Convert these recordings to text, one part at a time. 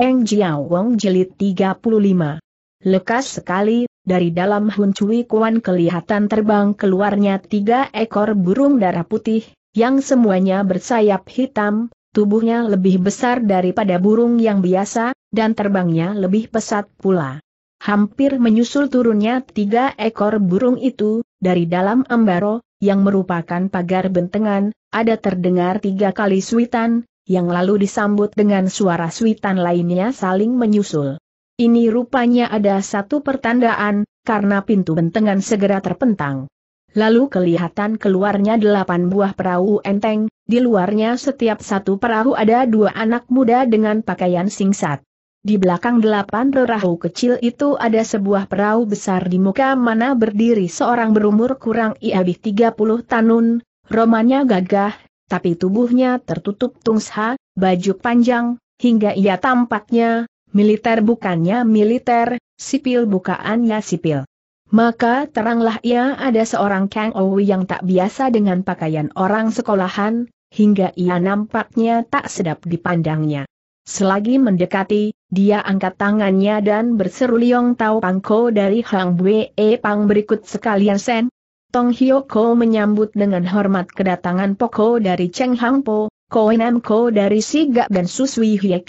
Eng Jiao Wong Jilid 35. Lekas sekali, dari dalam Hun Cui Kuan kelihatan terbang keluarnya tiga ekor burung darah putih, yang semuanya bersayap hitam, tubuhnya lebih besar daripada burung yang biasa, dan terbangnya lebih pesat pula. Hampir menyusul turunnya tiga ekor burung itu, dari dalam embaro, yang merupakan pagar bentengan, ada terdengar tiga kali suitan, yang lalu disambut dengan suara suitan lainnya saling menyusul. Ini rupanya ada satu pertandaan, karena pintu bentengan segera terpentang. Lalu kelihatan keluarnya delapan buah perahu enteng, di luarnya setiap satu perahu ada dua anak muda dengan pakaian singsat. Di belakang delapan perahu kecil itu ada sebuah perahu besar di muka mana berdiri seorang berumur kurang lebih 30 tanun, romanya gagah, tapi tubuhnya tertutup tungsha, baju panjang, hingga ia tampaknya, militer bukannya militer, sipil bukaannya sipil. Maka teranglah ia ada seorang Kang Ou yang tak biasa dengan pakaian orang sekolahan, hingga ia nampaknya tak sedap dipandangnya. Selagi mendekati, dia angkat tangannya dan berseru Liong Tau Pangko dari Hang Bue Pang berikut sekalian Sen, Tong Hyoko menyambut dengan hormat kedatangan Poko dari Cheng Hang Po, Ko Nam Ko dari Sigak dan Suswi Pang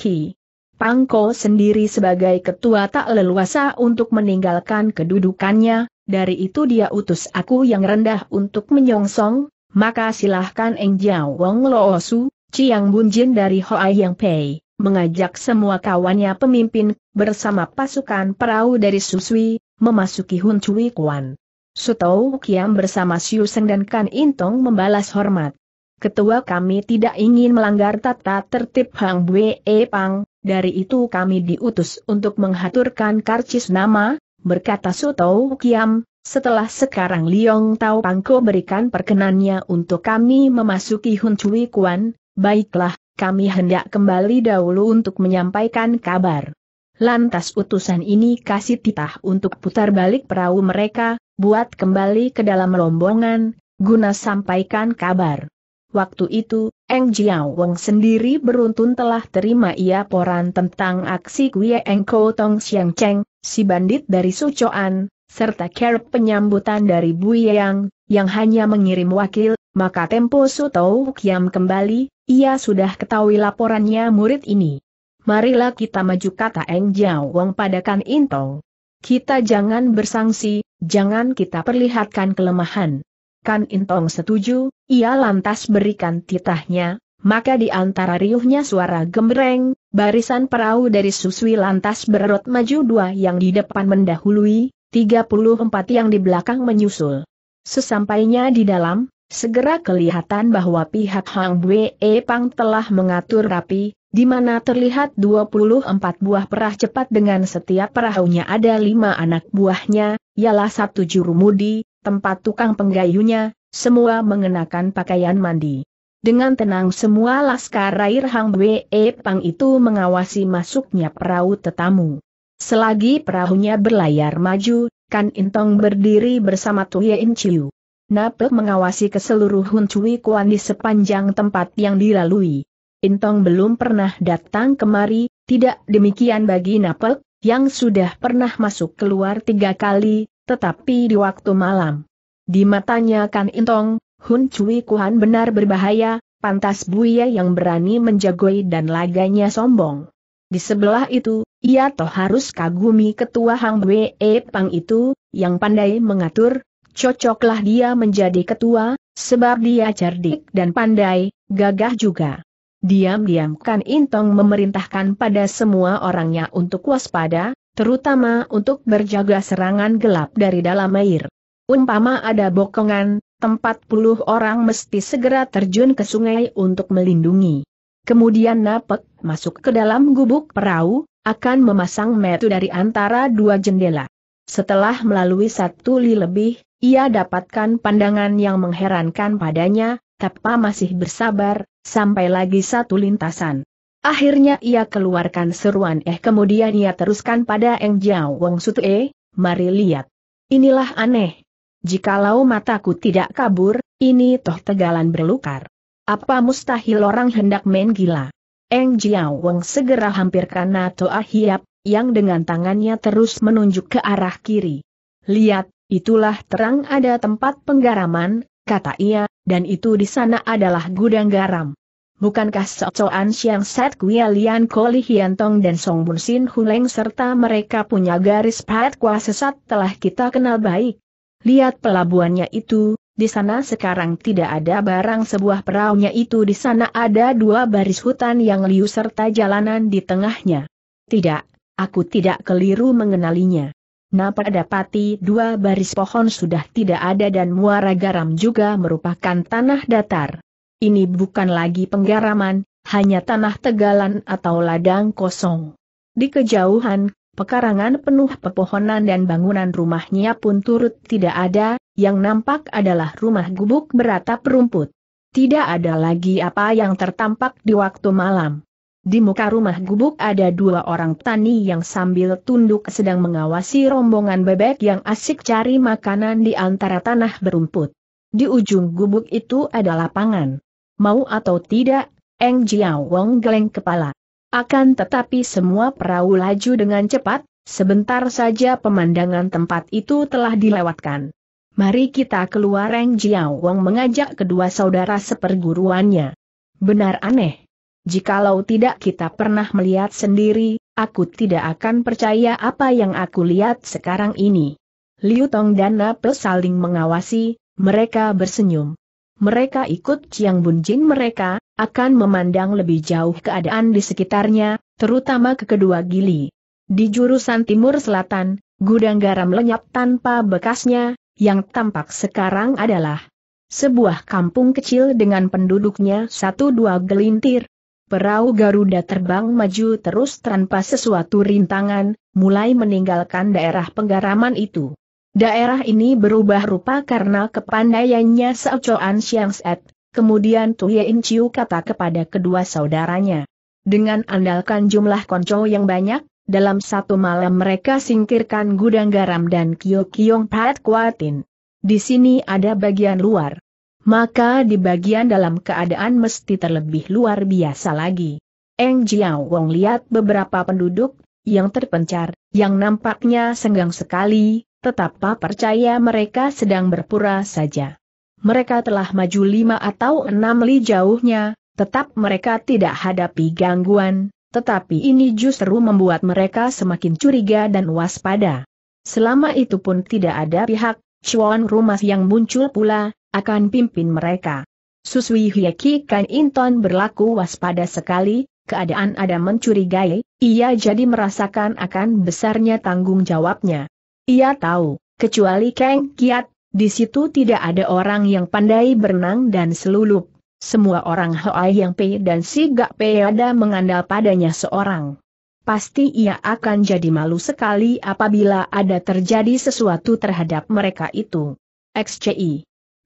Pangko sendiri sebagai ketua tak leluasa untuk meninggalkan kedudukannya, dari itu dia utus aku yang rendah untuk menyongsong, maka silahkan Eng Jiao Wong Loosu, Chiang Bun Jin dari Hoa Yang Pei, mengajak semua kawannya pemimpin, bersama pasukan perahu dari Suswi, memasuki Hun Chui Kuan. Sutou Kiam bersama Siu Seng dan Kan Intong membalas hormat. Ketua kami tidak ingin melanggar tata tertib Hang Bue e Pang, dari itu kami diutus untuk menghaturkan karcis nama, berkata Sutou Kiam, setelah sekarang Liong Tau Pangko berikan perkenannya untuk kami memasuki Hun Cui Kuan, baiklah, kami hendak kembali dahulu untuk menyampaikan kabar. Lantas utusan ini kasih titah untuk putar balik perahu mereka, buat kembali ke dalam rombongan, guna sampaikan kabar. Waktu itu, Eng Jiao Wong sendiri beruntun telah terima ia poran tentang aksi Kuya Eng Kou Tong Siang Cheng, si bandit dari Sucoan, serta care penyambutan dari Bu yang yang hanya mengirim wakil, maka Tempo Sutou Kiam kembali, ia sudah ketahui laporannya murid ini marilah kita maju kata Eng Jiao Wong padakan Intong. Kita jangan bersangsi, jangan kita perlihatkan kelemahan. Kan Intong setuju, ia lantas berikan titahnya, maka di antara riuhnya suara gembreng, barisan perahu dari Suswi lantas berot maju dua yang di depan mendahului, 34 yang di belakang menyusul. Sesampainya di dalam, Segera kelihatan bahwa pihak Hang Bue Pang telah mengatur rapi, di mana terlihat 24 buah perah cepat dengan setiap perahunya ada lima anak buahnya, ialah satu jurumudi, tempat tukang penggayunya, semua mengenakan pakaian mandi. Dengan tenang semua laskar air Hang Bue Pang itu mengawasi masuknya perahu tetamu. Selagi perahunya berlayar maju, Kan Intong berdiri bersama Tuye In Napek mengawasi keseluruhan Cui Kuan di sepanjang tempat yang dilalui. Intong belum pernah datang kemari, tidak demikian bagi Napek, yang sudah pernah masuk keluar tiga kali, tetapi di waktu malam. Di matanya kan Intong, Hun Cui Kuan benar berbahaya, pantas Buya yang berani menjagoi dan laganya sombong. Di sebelah itu, ia toh harus kagumi ketua Hang Wee Pang itu, yang pandai mengatur, cocoklah dia menjadi ketua, sebab dia cerdik dan pandai, gagah juga. Diam-diam Kan Intong memerintahkan pada semua orangnya untuk waspada, terutama untuk berjaga serangan gelap dari dalam air. Umpama ada bokongan, tempat puluh orang mesti segera terjun ke sungai untuk melindungi. Kemudian Napek masuk ke dalam gubuk perahu, akan memasang metu dari antara dua jendela. Setelah melalui satu li lebih, ia dapatkan pandangan yang mengherankan padanya, Tapa masih bersabar, sampai lagi satu lintasan. Akhirnya ia keluarkan seruan eh kemudian ia teruskan pada Eng Jiao Wong eh, mari lihat. Inilah aneh. Jikalau mataku tidak kabur, ini toh tegalan berlukar. Apa mustahil orang hendak main gila? Eng Jiao Wong segera hampirkan Nato Ahiap, yang dengan tangannya terus menunjuk ke arah kiri. Lihat, Itulah terang ada tempat penggaraman, kata ia, dan itu di sana adalah gudang garam. Bukankah Socoan Siang Set Kuya Lian Koli Hiantong dan Song Bun Sin Huleng serta mereka punya garis pahat sesat telah kita kenal baik? Lihat pelabuhannya itu, di sana sekarang tidak ada barang sebuah peraunya itu di sana ada dua baris hutan yang liu serta jalanan di tengahnya. Tidak, aku tidak keliru mengenalinya dapati dua baris pohon sudah tidak ada dan muara garam juga merupakan tanah datar. Ini bukan lagi penggaraman, hanya tanah tegalan atau ladang kosong. Di kejauhan, pekarangan penuh pepohonan dan bangunan rumahnya pun turut tidak ada, yang nampak adalah rumah gubuk beratap rumput. Tidak ada lagi apa yang tertampak di waktu malam. Di muka rumah gubuk ada dua orang tani yang sambil tunduk sedang mengawasi rombongan bebek yang asik cari makanan di antara tanah berumput. Di ujung gubuk itu ada lapangan. Mau atau tidak, Eng Jiao Wong geleng kepala. Akan tetapi semua perahu laju dengan cepat, sebentar saja pemandangan tempat itu telah dilewatkan. Mari kita keluar Eng Jiao Wong mengajak kedua saudara seperguruannya. Benar aneh. Jikalau tidak kita pernah melihat sendiri, aku tidak akan percaya apa yang aku lihat sekarang ini. Liu Tong dan Nape saling mengawasi, mereka bersenyum. Mereka ikut Chiang Bun Jin mereka, akan memandang lebih jauh keadaan di sekitarnya, terutama ke kedua gili. Di jurusan timur selatan, gudang garam lenyap tanpa bekasnya, yang tampak sekarang adalah sebuah kampung kecil dengan penduduknya satu dua gelintir, Perahu Garuda terbang maju terus tanpa sesuatu rintangan, mulai meninggalkan daerah penggaraman itu. Daerah ini berubah rupa karena kepandaiannya Seocoan Siangset, kemudian Tuye Chiu kata kepada kedua saudaranya. Dengan andalkan jumlah konco yang banyak, dalam satu malam mereka singkirkan gudang garam dan Kyo Kiong Pat Kuatin. Di sini ada bagian luar maka di bagian dalam keadaan mesti terlebih luar biasa lagi. Eng Jiao Wong lihat beberapa penduduk, yang terpencar, yang nampaknya senggang sekali, tetap percaya mereka sedang berpura saja. Mereka telah maju lima atau enam li jauhnya, tetap mereka tidak hadapi gangguan, tetapi ini justru membuat mereka semakin curiga dan waspada. Selama itu pun tidak ada pihak, cuan rumah yang muncul pula, akan pimpin mereka. Susui Hieki Kan Inton berlaku waspada sekali, keadaan ada mencurigai, ia jadi merasakan akan besarnya tanggung jawabnya. Ia tahu, kecuali Kang Kiat, di situ tidak ada orang yang pandai berenang dan selulup. Semua orang Hoai yang Pei dan si Gak Pei ada mengandal padanya seorang. Pasti ia akan jadi malu sekali apabila ada terjadi sesuatu terhadap mereka itu. XCI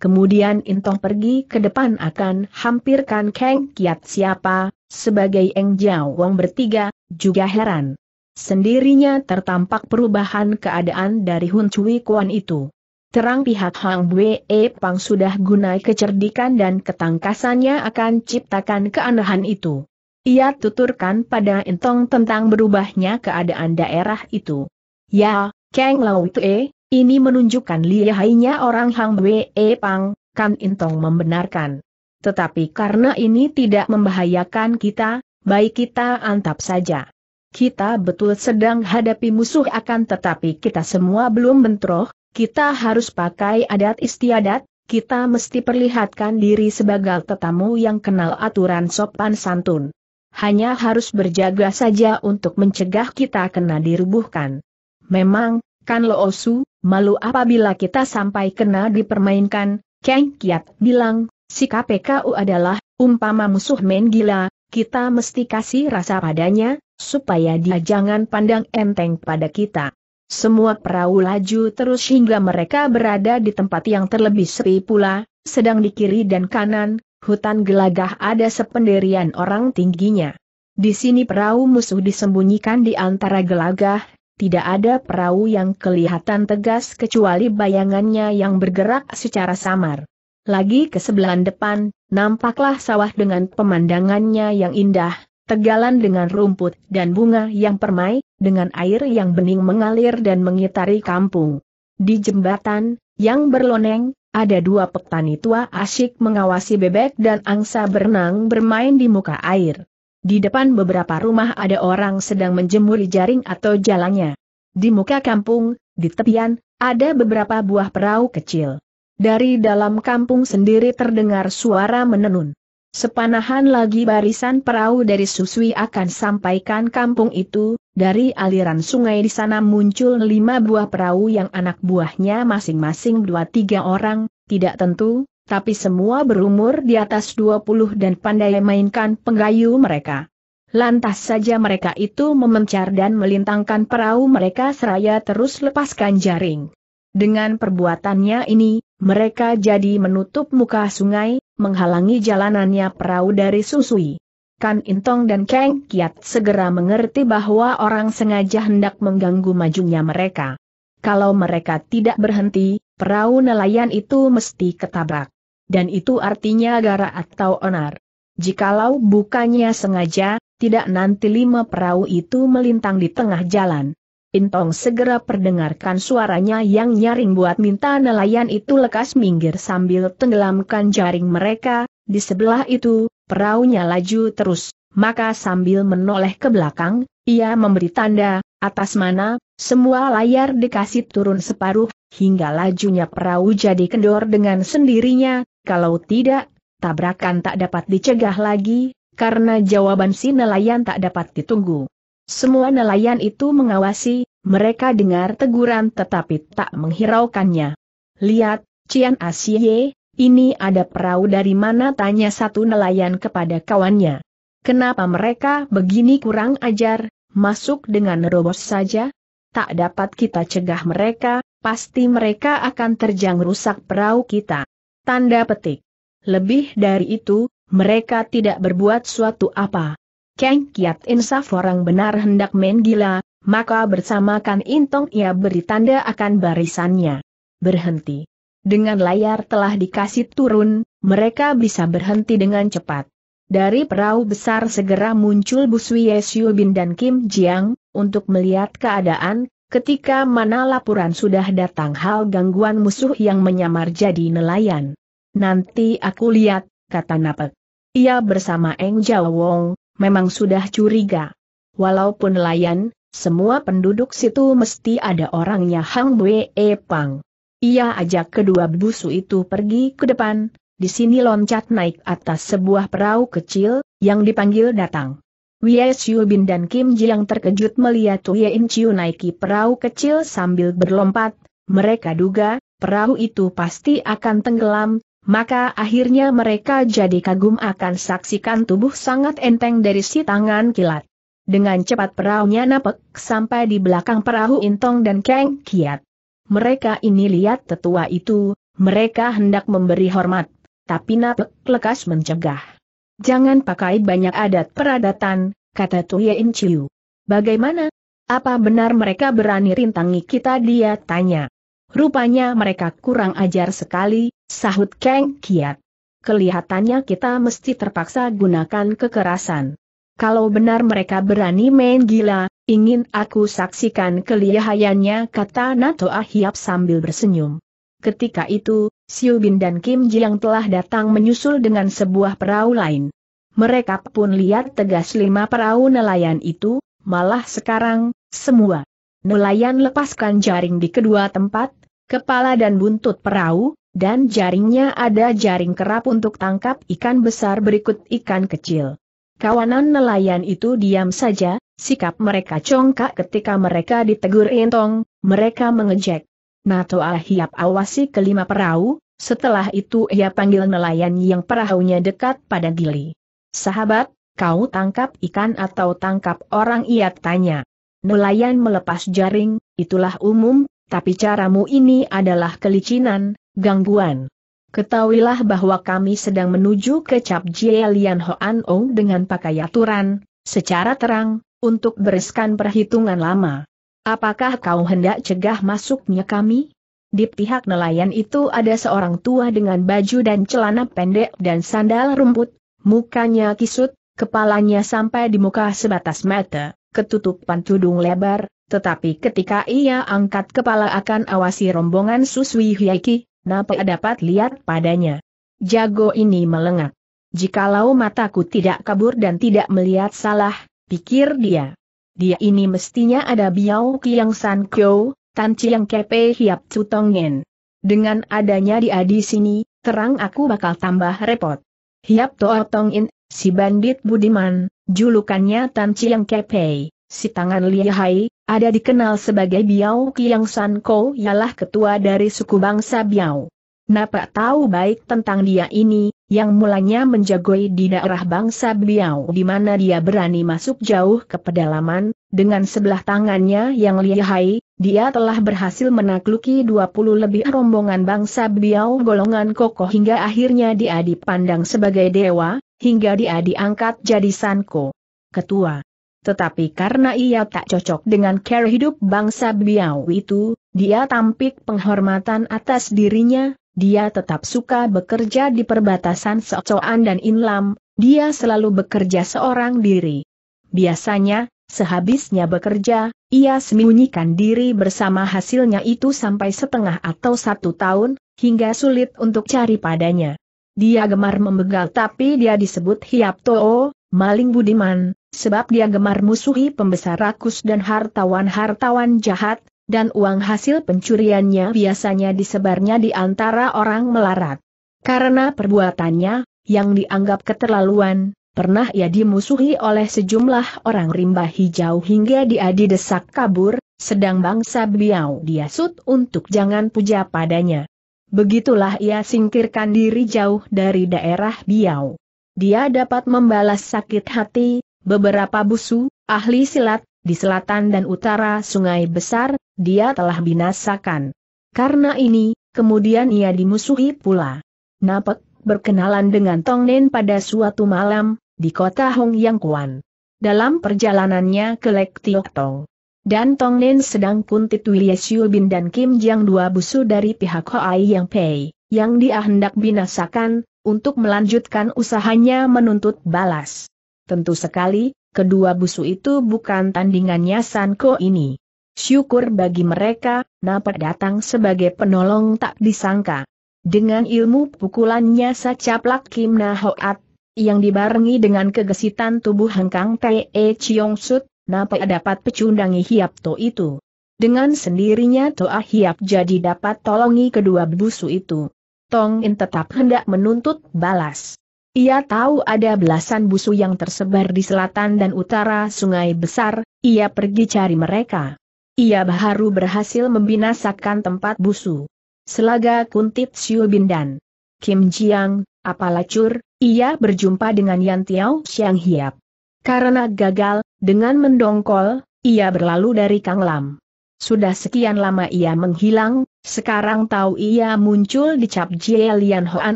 Kemudian Intong pergi ke depan akan hampirkan Kang Kiat siapa, sebagai Eng Jiao Wong bertiga, juga heran. Sendirinya tertampak perubahan keadaan dari Hun Cui Kuan itu. Terang pihak Hang Wei e Pang sudah gunai kecerdikan dan ketangkasannya akan ciptakan keanehan itu. Ia tuturkan pada Intong tentang berubahnya keadaan daerah itu. Ya, Kang Lau Tue, ini menunjukkan lihainya orang Hang Wei e Pang, Kan Intong membenarkan. Tetapi karena ini tidak membahayakan kita, baik kita antap saja. Kita betul sedang hadapi musuh akan tetapi kita semua belum bentroh, kita harus pakai adat istiadat, kita mesti perlihatkan diri sebagai tetamu yang kenal aturan sopan santun. Hanya harus berjaga saja untuk mencegah kita kena dirubuhkan. Memang, Kan Loosu, malu apabila kita sampai kena dipermainkan, Kang Kiat bilang, si KPKU adalah, umpama musuh main gila, kita mesti kasih rasa padanya, supaya dia jangan pandang enteng pada kita. Semua perahu laju terus hingga mereka berada di tempat yang terlebih sepi pula, sedang di kiri dan kanan, hutan gelagah ada sependirian orang tingginya. Di sini perahu musuh disembunyikan di antara gelagah, tidak ada perahu yang kelihatan tegas kecuali bayangannya yang bergerak secara samar. Lagi ke sebelah depan, nampaklah sawah dengan pemandangannya yang indah, tegalan dengan rumput dan bunga yang permai, dengan air yang bening mengalir dan mengitari kampung. Di jembatan, yang berloneng, ada dua petani tua asyik mengawasi bebek dan angsa berenang bermain di muka air. Di depan beberapa rumah ada orang sedang menjemuri jaring atau jalannya. Di muka kampung, di tepian, ada beberapa buah perahu kecil. Dari dalam kampung sendiri terdengar suara menenun. Sepanahan lagi barisan perahu dari Suswi akan sampaikan kampung itu, dari aliran sungai di sana muncul lima buah perahu yang anak buahnya masing-masing dua tiga orang, tidak tentu, tapi semua berumur di atas 20 dan pandai mainkan penggayu mereka. Lantas saja mereka itu memencar dan melintangkan perahu mereka seraya terus lepaskan jaring. Dengan perbuatannya ini, mereka jadi menutup muka sungai, menghalangi jalanannya perahu dari Susui. Kan Intong dan Kang Kiat segera mengerti bahwa orang sengaja hendak mengganggu majunya mereka. Kalau mereka tidak berhenti, perahu nelayan itu mesti ketabrak dan itu artinya gara atau onar. Jikalau bukannya sengaja, tidak nanti lima perahu itu melintang di tengah jalan. Intong segera perdengarkan suaranya yang nyaring buat minta nelayan itu lekas minggir sambil tenggelamkan jaring mereka, di sebelah itu, perahunya laju terus, maka sambil menoleh ke belakang, ia memberi tanda, atas mana, semua layar dikasih turun separuh, hingga lajunya perahu jadi kendor dengan sendirinya, kalau tidak, tabrakan tak dapat dicegah lagi, karena jawaban si nelayan tak dapat ditunggu. Semua nelayan itu mengawasi, mereka dengar teguran tetapi tak menghiraukannya. Lihat, Cian Asie, ini ada perahu dari mana tanya satu nelayan kepada kawannya. Kenapa mereka begini kurang ajar, masuk dengan robos saja? Tak dapat kita cegah mereka, pasti mereka akan terjang rusak perahu kita. Tanda petik. Lebih dari itu, mereka tidak berbuat suatu apa. Keng Kiat insaf orang benar hendak main gila, maka bersamakan Intong ia beri tanda akan barisannya. Berhenti. Dengan layar telah dikasih turun, mereka bisa berhenti dengan cepat. Dari perahu besar segera muncul Busui Yesyu Bin dan Kim Jiang, untuk melihat keadaan, Ketika mana laporan sudah datang hal gangguan musuh yang menyamar jadi nelayan. Nanti aku lihat, kata Napek. Ia bersama Eng Jawa Wong, memang sudah curiga. Walaupun nelayan, semua penduduk situ mesti ada orangnya Hang Bwe Pang. Ia ajak kedua busu itu pergi ke depan, di sini loncat naik atas sebuah perahu kecil, yang dipanggil datang. Siu Bin dan Kim Ji yang terkejut melihat In Chiu naiki perahu kecil sambil berlompat, mereka duga, perahu itu pasti akan tenggelam, maka akhirnya mereka jadi kagum akan saksikan tubuh sangat enteng dari si tangan kilat. Dengan cepat perahunya napek sampai di belakang perahu Intong dan Kang Kiat. Mereka ini lihat tetua itu, mereka hendak memberi hormat, tapi napek lekas mencegah. Jangan pakai banyak adat peradatan, kata Tuye Chiu. Bagaimana? Apa benar mereka berani rintangi kita dia tanya. Rupanya mereka kurang ajar sekali, sahut Kang Kiat. Kelihatannya kita mesti terpaksa gunakan kekerasan. Kalau benar mereka berani main gila, ingin aku saksikan kelihayannya kata Nato Ahiap sambil bersenyum. Ketika itu, Siu Bin dan Kim Jiang telah datang menyusul dengan sebuah perahu lain. Mereka pun lihat tegas lima perahu nelayan itu, malah sekarang, semua. Nelayan lepaskan jaring di kedua tempat, kepala dan buntut perahu, dan jaringnya ada jaring kerap untuk tangkap ikan besar berikut ikan kecil. Kawanan nelayan itu diam saja, sikap mereka congkak ketika mereka ditegur entong, mereka mengejek. Nato Ahiap awasi kelima perahu, setelah itu ia panggil nelayan yang perahunya dekat pada Gili. Sahabat, kau tangkap ikan atau tangkap orang ia tanya. Nelayan melepas jaring, itulah umum, tapi caramu ini adalah kelicinan, gangguan. Ketahuilah bahwa kami sedang menuju ke Cap Jielian Hoan Ong dengan pakai aturan, secara terang, untuk bereskan perhitungan lama. Apakah kau hendak cegah masuknya kami? Di pihak nelayan itu ada seorang tua dengan baju dan celana pendek dan sandal rumput, mukanya kisut, kepalanya sampai di muka sebatas mata, ketutupan tudung lebar, tetapi ketika ia angkat kepala akan awasi rombongan Suswi Hyaiki, Napa dapat lihat padanya. Jago ini melengak. Jikalau mataku tidak kabur dan tidak melihat salah, pikir dia dia ini mestinya ada Biao Kiang San Kyo, Tan Chiang Kepe Hiap Tutongen. Dengan adanya dia di sini, terang aku bakal tambah repot. Hiap Toa Tongin, si bandit budiman, julukannya Tan Chiang Kepe, si tangan lihai, ada dikenal sebagai Biao Kiang San Kyo ialah ketua dari suku bangsa Biao. Napa tahu baik tentang dia ini, yang mulanya menjagoi di daerah bangsa beliau di mana dia berani masuk jauh ke pedalaman, dengan sebelah tangannya yang lihai, dia telah berhasil menakluki 20 lebih rombongan bangsa beliau golongan kokoh hingga akhirnya dia dipandang sebagai dewa, hingga dia diangkat jadi Sanko. Ketua. Tetapi karena ia tak cocok dengan cara hidup bangsa beliau itu, dia tampik penghormatan atas dirinya, dia tetap suka bekerja di perbatasan Socoan dan Inlam, dia selalu bekerja seorang diri. Biasanya, sehabisnya bekerja, ia sembunyikan diri bersama hasilnya itu sampai setengah atau satu tahun, hingga sulit untuk cari padanya. Dia gemar membegal tapi dia disebut hiap too, maling budiman, sebab dia gemar musuhi pembesar rakus dan hartawan-hartawan jahat, dan uang hasil pencuriannya biasanya disebarnya di antara orang melarat. Karena perbuatannya, yang dianggap keterlaluan, pernah ia dimusuhi oleh sejumlah orang rimba hijau hingga dia didesak kabur, sedang bangsa Biau diasut untuk jangan puja padanya. Begitulah ia singkirkan diri jauh dari daerah Biau. Dia dapat membalas sakit hati, beberapa busu, ahli silat, di selatan dan utara sungai besar, dia telah binasakan. Karena ini, kemudian ia dimusuhi pula. Napek berkenalan dengan Tong Nen pada suatu malam, di kota Hong Yang Kuan. Dalam perjalanannya ke Lek Tiok Tong. Dan Tong Nen sedang kuntit Willie Siu Bin dan Kim Jiang dua busu dari pihak Hoai Yang Pei, yang dia hendak binasakan, untuk melanjutkan usahanya menuntut balas. Tentu sekali, kedua busu itu bukan tandingannya Sanko ini. Syukur bagi mereka, Napa datang sebagai penolong tak disangka. Dengan ilmu pukulannya Sacaplak Kim Na Hoat, yang dibarengi dengan kegesitan tubuh hengkang Te e Chiong Sut, Napa dapat pecundangi Hiap To itu. Dengan sendirinya Toa ah Hiap jadi dapat tolongi kedua busu itu. Tong In tetap hendak menuntut balas. Ia tahu ada belasan busu yang tersebar di selatan dan utara sungai besar, ia pergi cari mereka. Ia baru berhasil membinasakan tempat busu. Selaga kuntit Siu Bindan. Kim Jiang, apalacur, ia berjumpa dengan Yan Tiao Xiang Hiap. Karena gagal, dengan mendongkol, ia berlalu dari Kang Lam. Sudah sekian lama ia menghilang, sekarang tahu ia muncul di Cap Jie Lian Hoan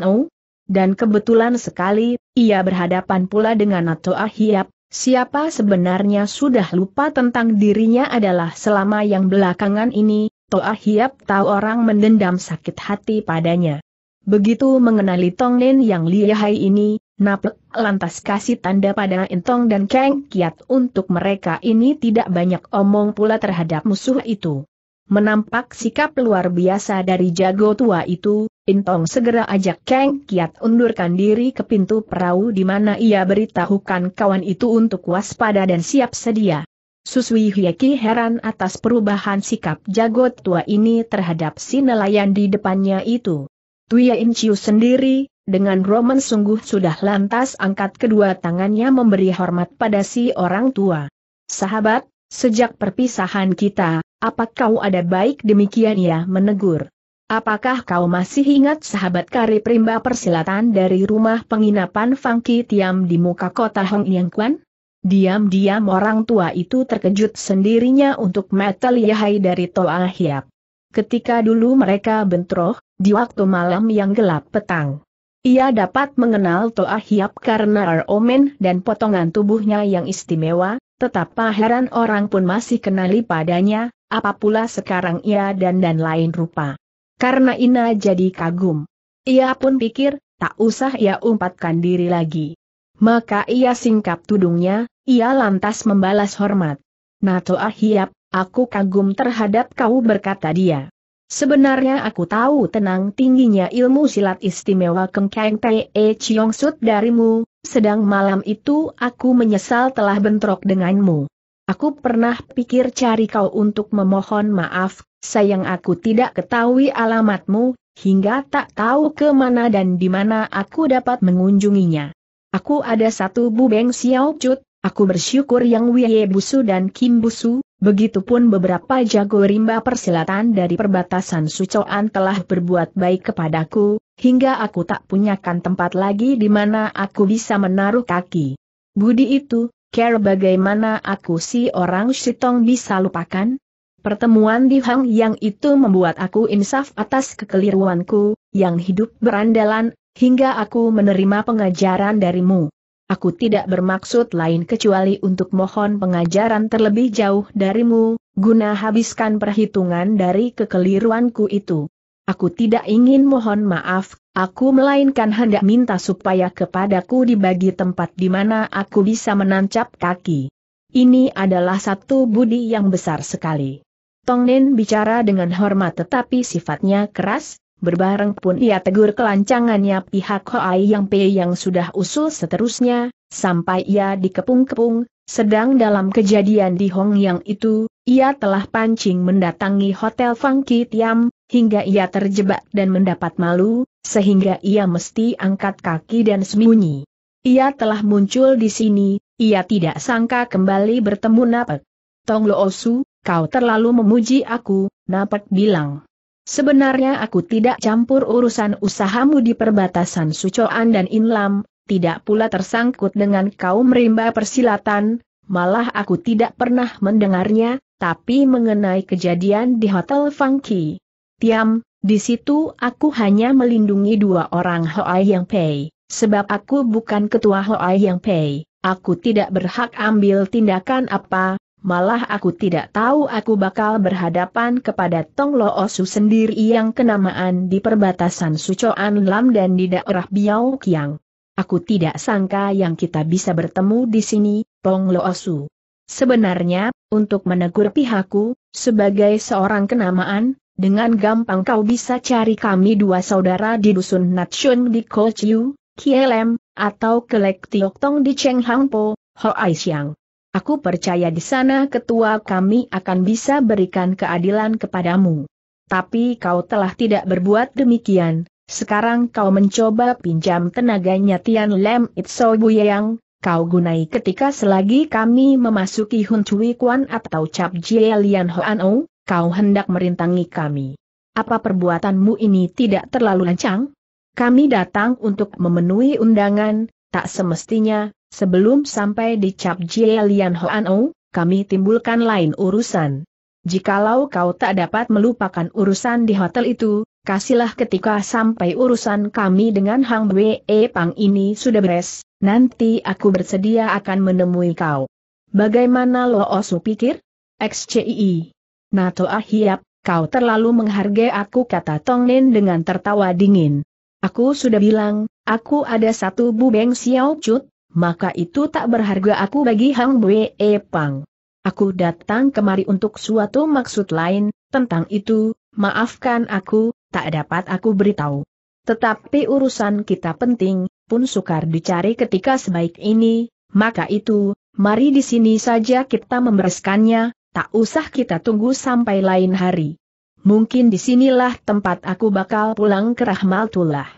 Ou, dan kebetulan sekali, ia berhadapan pula dengan Nato Ahiap, siapa sebenarnya sudah lupa tentang dirinya adalah selama yang belakangan ini, Toa Hiap tahu orang mendendam sakit hati padanya. Begitu mengenali Tong Nen yang lihai ini, Nap lantas kasih tanda pada Entong dan Kang Kiat untuk mereka ini tidak banyak omong pula terhadap musuh itu. Menampak sikap luar biasa dari jago tua itu, Pintong segera ajak Kang Kiat undurkan diri ke pintu perahu di mana ia beritahukan kawan itu untuk waspada dan siap sedia. Suswi Hieki heran atas perubahan sikap jago tua ini terhadap si nelayan di depannya itu. Tuya Inciu sendiri, dengan roman sungguh sudah lantas angkat kedua tangannya memberi hormat pada si orang tua. Sahabat, sejak perpisahan kita, apa kau ada baik demikian ya menegur. Apakah kau masih ingat sahabat kari Primba persilatan dari rumah penginapan Fang Tiam di muka kota Hong Yang Kuan? Diam-diam orang tua itu terkejut sendirinya untuk metal Yahai dari Toa Hiap. Ketika dulu mereka bentroh, di waktu malam yang gelap petang. Ia dapat mengenal Toa Hiap karena Omen dan potongan tubuhnya yang istimewa, tetap heran orang pun masih kenali padanya, apapula sekarang ia dan dan lain rupa. Karena Ina jadi kagum. Ia pun pikir, tak usah ia umpatkan diri lagi. Maka ia singkap tudungnya, ia lantas membalas hormat. Nato Ahiap, aku kagum terhadap kau berkata dia. Sebenarnya aku tahu tenang tingginya ilmu silat istimewa Kengkeng Te e Chiong Sut darimu, sedang malam itu aku menyesal telah bentrok denganmu. Aku pernah pikir cari kau untuk memohon maaf, Sayang aku tidak ketahui alamatmu, hingga tak tahu ke mana dan di mana aku dapat mengunjunginya. Aku ada satu bubeng Xiao Cut, aku bersyukur yang Wei Busu dan Kim Busu, begitupun beberapa jago rimba persilatan dari perbatasan Sucoan telah berbuat baik kepadaku, hingga aku tak punyakan tempat lagi di mana aku bisa menaruh kaki. Budi itu, care bagaimana aku si orang sitong bisa lupakan? Pertemuan di Hang Yang itu membuat aku insaf atas kekeliruanku, yang hidup berandalan, hingga aku menerima pengajaran darimu. Aku tidak bermaksud lain kecuali untuk mohon pengajaran terlebih jauh darimu, guna habiskan perhitungan dari kekeliruanku itu. Aku tidak ingin mohon maaf, aku melainkan hendak minta supaya kepadaku dibagi tempat di mana aku bisa menancap kaki. Ini adalah satu budi yang besar sekali. Tong Nen bicara dengan hormat tetapi sifatnya keras, berbareng pun ia tegur kelancangannya pihak Hoai Yang Pei yang sudah usul seterusnya, sampai ia dikepung-kepung, sedang dalam kejadian di Hong Yang itu, ia telah pancing mendatangi Hotel Fang Kit Tiam, hingga ia terjebak dan mendapat malu, sehingga ia mesti angkat kaki dan sembunyi. Ia telah muncul di sini, ia tidak sangka kembali bertemu Napek. Tong Lo Osu, kau terlalu memuji aku, Napak bilang. Sebenarnya aku tidak campur urusan usahamu di perbatasan Sucoan dan Inlam, tidak pula tersangkut dengan kaum rimba persilatan, malah aku tidak pernah mendengarnya, tapi mengenai kejadian di Hotel Funky. Tiam, di situ aku hanya melindungi dua orang Hoai Yang Pei, sebab aku bukan ketua Hoai Yang Pei, aku tidak berhak ambil tindakan apa, Malah aku tidak tahu aku bakal berhadapan kepada Tong Lo Osu sendiri yang kenamaan di perbatasan Sucoan Lam dan di daerah Biao Kiang. Aku tidak sangka yang kita bisa bertemu di sini, Tong Lo Osu. Sebenarnya, untuk menegur pihakku, sebagai seorang kenamaan, dengan gampang kau bisa cari kami dua saudara di dusun Natsun di Kochiu, Kielem, atau Kelek Tiok Tong di Cheng Hang Po, Aku percaya di sana ketua kami akan bisa berikan keadilan kepadamu. Tapi kau telah tidak berbuat demikian, sekarang kau mencoba pinjam tenaganya Tian Lem Itso Yang, kau gunai ketika selagi kami memasuki Hun Cui Kuan atau Cap Jie Lian Hoan O, kau hendak merintangi kami. Apa perbuatanmu ini tidak terlalu lancang? Kami datang untuk memenuhi undangan, tak semestinya Sebelum sampai di Cap Jie Lian kami timbulkan lain urusan. Jikalau kau tak dapat melupakan urusan di hotel itu, kasihlah ketika sampai urusan kami dengan Hang Wei Pang ini sudah beres, nanti aku bersedia akan menemui kau. Bagaimana Lo Osu pikir? XCII. Nato Ahiap, kau terlalu menghargai aku kata Tong Nen dengan tertawa dingin. Aku sudah bilang, aku ada satu bubeng Xiao Cut, maka itu tak berharga aku bagi Hang Bwe Pang. Aku datang kemari untuk suatu maksud lain, tentang itu, maafkan aku, tak dapat aku beritahu. Tetapi urusan kita penting, pun sukar dicari ketika sebaik ini, maka itu, mari di sini saja kita membereskannya, tak usah kita tunggu sampai lain hari. Mungkin disinilah tempat aku bakal pulang ke Rahmatullah.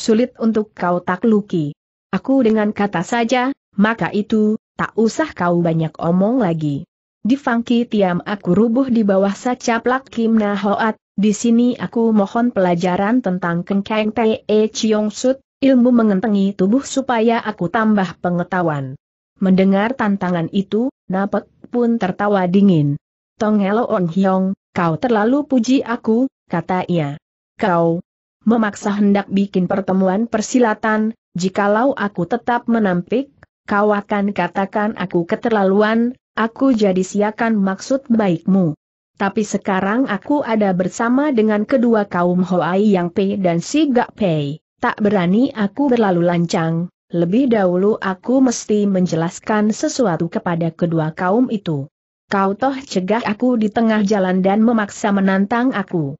Sulit untuk kau takluki. Aku dengan kata saja, maka itu, tak usah kau banyak omong lagi. Di Fangki Tiam aku rubuh di bawah sacaplak Kim Nahoat, Hoat, di sini aku mohon pelajaran tentang Kengkeng Te e Chiong Sut, ilmu mengentengi tubuh supaya aku tambah pengetahuan. Mendengar tantangan itu, Napek pun tertawa dingin. Tong Helo On Hyong, kau terlalu puji aku, kata ia. Kau memaksa hendak bikin pertemuan persilatan, jikalau aku tetap menampik, kau akan katakan aku keterlaluan, aku jadi siakan maksud baikmu. Tapi sekarang aku ada bersama dengan kedua kaum Hoai Yang Pei dan Si Gak Pei, tak berani aku berlalu lancang, lebih dahulu aku mesti menjelaskan sesuatu kepada kedua kaum itu. Kau toh cegah aku di tengah jalan dan memaksa menantang aku.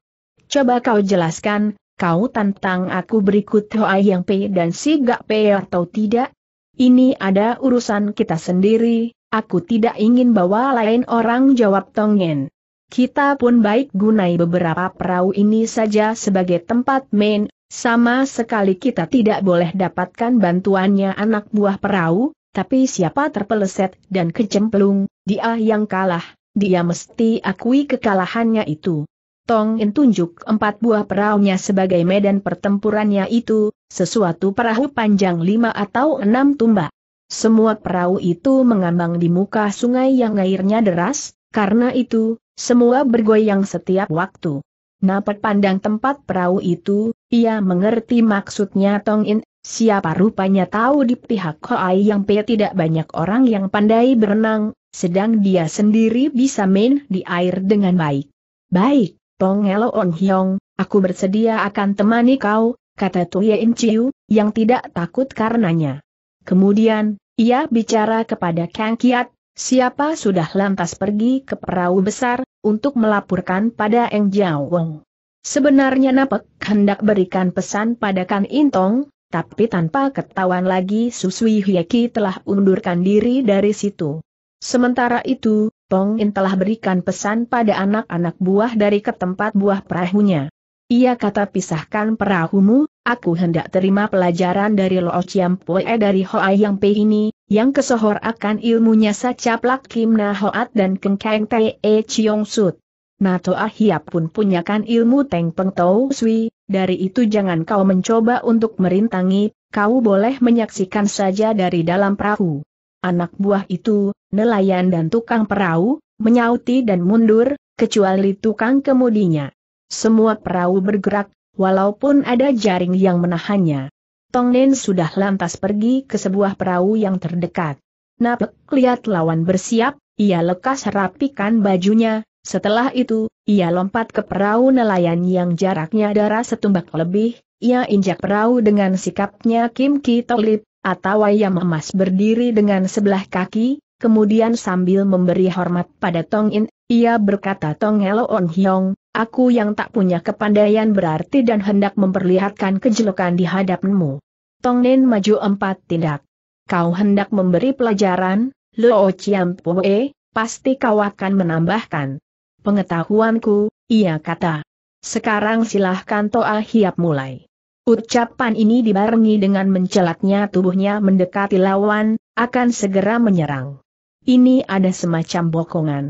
Coba kau jelaskan, kau tantang aku berikut Hoa Yang Pei dan Si Gak Pei atau tidak? Ini ada urusan kita sendiri, aku tidak ingin bawa lain orang jawab Tongen. Kita pun baik gunai beberapa perahu ini saja sebagai tempat main, sama sekali kita tidak boleh dapatkan bantuannya anak buah perahu, tapi siapa terpeleset dan kecemplung, dia yang kalah, dia mesti akui kekalahannya itu. Tong In tunjuk empat buah perahunya sebagai medan pertempurannya itu, sesuatu perahu panjang lima atau enam tumbak. Semua perahu itu mengambang di muka sungai yang airnya deras, karena itu, semua bergoyang setiap waktu. Napat pandang tempat perahu itu, ia mengerti maksudnya Tong In, siapa rupanya tahu di pihak Hoai yang pe tidak banyak orang yang pandai berenang, sedang dia sendiri bisa main di air dengan baik. Baik, Tong Helo On Hyong, aku bersedia akan temani kau, kata Tuye In Chiu, yang tidak takut karenanya. Kemudian, ia bicara kepada Kang Kiat, siapa sudah lantas pergi ke perahu besar, untuk melaporkan pada Eng Jiao Wong. Sebenarnya Napek hendak berikan pesan pada In Intong, tapi tanpa ketahuan lagi Susui Hyeki telah undurkan diri dari situ. Sementara itu, Tong In telah berikan pesan pada anak-anak buah dari ke tempat buah perahunya. Ia kata pisahkan perahumu, aku hendak terima pelajaran dari Lo Chiam Pue dari Hoa Yang Pei ini, yang kesohor akan ilmunya Lak Kim Na Hoat dan Keng Kang Tae e Chiong Sut. Nato Ahia pun punyakan ilmu Teng Peng Tau Sui, dari itu jangan kau mencoba untuk merintangi, kau boleh menyaksikan saja dari dalam perahu. Anak buah itu, nelayan dan tukang perahu, menyauti dan mundur, kecuali tukang kemudinya. Semua perahu bergerak, walaupun ada jaring yang menahannya. Tong Nen sudah lantas pergi ke sebuah perahu yang terdekat. Napek lihat lawan bersiap, ia lekas rapikan bajunya, setelah itu, ia lompat ke perahu nelayan yang jaraknya darah setumbak lebih, ia injak perahu dengan sikapnya Kim Ki Tolip, atau ia emas berdiri dengan sebelah kaki, Kemudian sambil memberi hormat pada Tong In, ia berkata Tong Helo On Hyong, aku yang tak punya kepandaian berarti dan hendak memperlihatkan kejelokan di hadapanmu. Tong Nen maju empat tindak. Kau hendak memberi pelajaran, Luo Chiam Pue, pasti kau akan menambahkan. Pengetahuanku, ia kata. Sekarang silahkan Toa Hiap mulai. Ucapan ini dibarengi dengan mencelatnya tubuhnya mendekati lawan, akan segera menyerang ini ada semacam bokongan.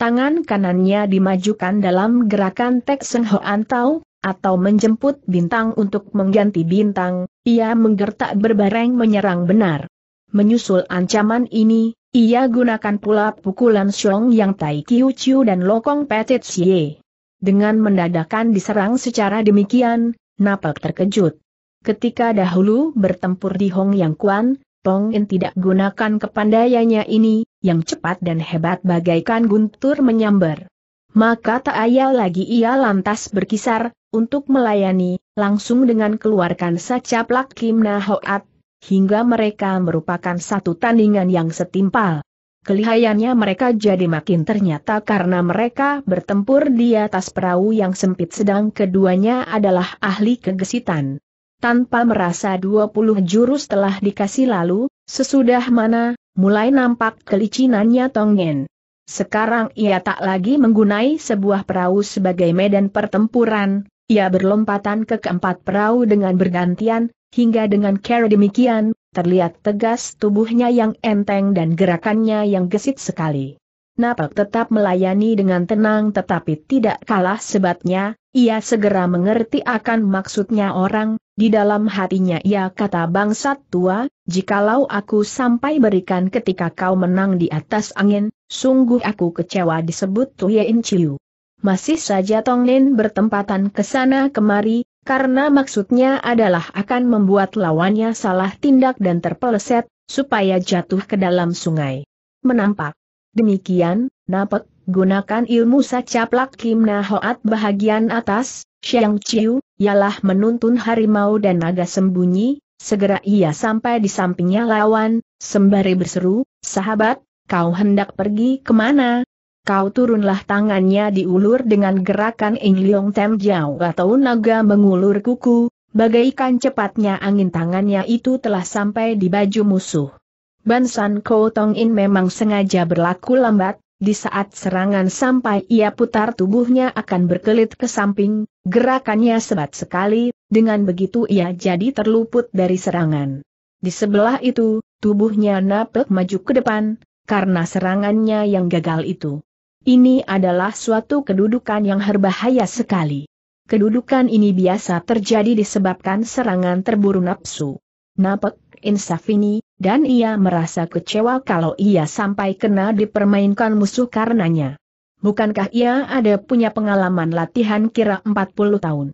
Tangan kanannya dimajukan dalam gerakan Tek Seng ho antau atau menjemput bintang untuk mengganti bintang, ia menggertak berbareng menyerang benar. Menyusul ancaman ini, ia gunakan pula pukulan Xiong Yang Tai Kiu Chiu dan Lokong Petit Xie. Dengan mendadakan diserang secara demikian, Napak terkejut. Ketika dahulu bertempur di Hong Yang Kuan, Tong In tidak gunakan kepandaiannya ini, yang cepat dan hebat bagaikan guntur menyambar. Maka tak ayal lagi ia lantas berkisar, untuk melayani, langsung dengan keluarkan sacaplak Kim hoat, hingga mereka merupakan satu tandingan yang setimpal. Kelihayannya mereka jadi makin ternyata karena mereka bertempur di atas perahu yang sempit sedang keduanya adalah ahli kegesitan. Tanpa merasa 20 jurus telah dikasih lalu, sesudah mana mulai nampak kelicinannya Tongen. Sekarang ia tak lagi menggunai sebuah perahu sebagai medan pertempuran, ia berlompatan ke keempat perahu dengan bergantian, hingga dengan cara demikian, terlihat tegas tubuhnya yang enteng dan gerakannya yang gesit sekali. Napak tetap melayani dengan tenang tetapi tidak kalah sebatnya, ia segera mengerti akan maksudnya orang, di dalam hatinya ia kata bangsat tua, jikalau aku sampai berikan ketika kau menang di atas angin, sungguh aku kecewa disebut Tuyen Chiu. Masih saja Tong Nen bertempatan ke sana kemari, karena maksudnya adalah akan membuat lawannya salah tindak dan terpeleset, supaya jatuh ke dalam sungai. Menampak Demikian, Napek, gunakan ilmu sacaplak Kim Nahoat bahagian atas, Xiang Chiu, ialah menuntun harimau dan naga sembunyi, segera ia sampai di sampingnya lawan, sembari berseru, sahabat, kau hendak pergi kemana? Kau turunlah tangannya diulur dengan gerakan ing Liong Tem Jiao atau naga mengulur kuku, bagaikan cepatnya angin tangannya itu telah sampai di baju musuh. Bansan Kou Tong In memang sengaja berlaku lambat, di saat serangan sampai ia putar tubuhnya akan berkelit ke samping, gerakannya sebat sekali, dengan begitu ia jadi terluput dari serangan. Di sebelah itu, tubuhnya napek maju ke depan, karena serangannya yang gagal itu. Ini adalah suatu kedudukan yang berbahaya sekali. Kedudukan ini biasa terjadi disebabkan serangan terburu nafsu. Napek, insaf ini, dan ia merasa kecewa kalau ia sampai kena dipermainkan musuh karenanya. Bukankah ia ada punya pengalaman latihan kira 40 tahun?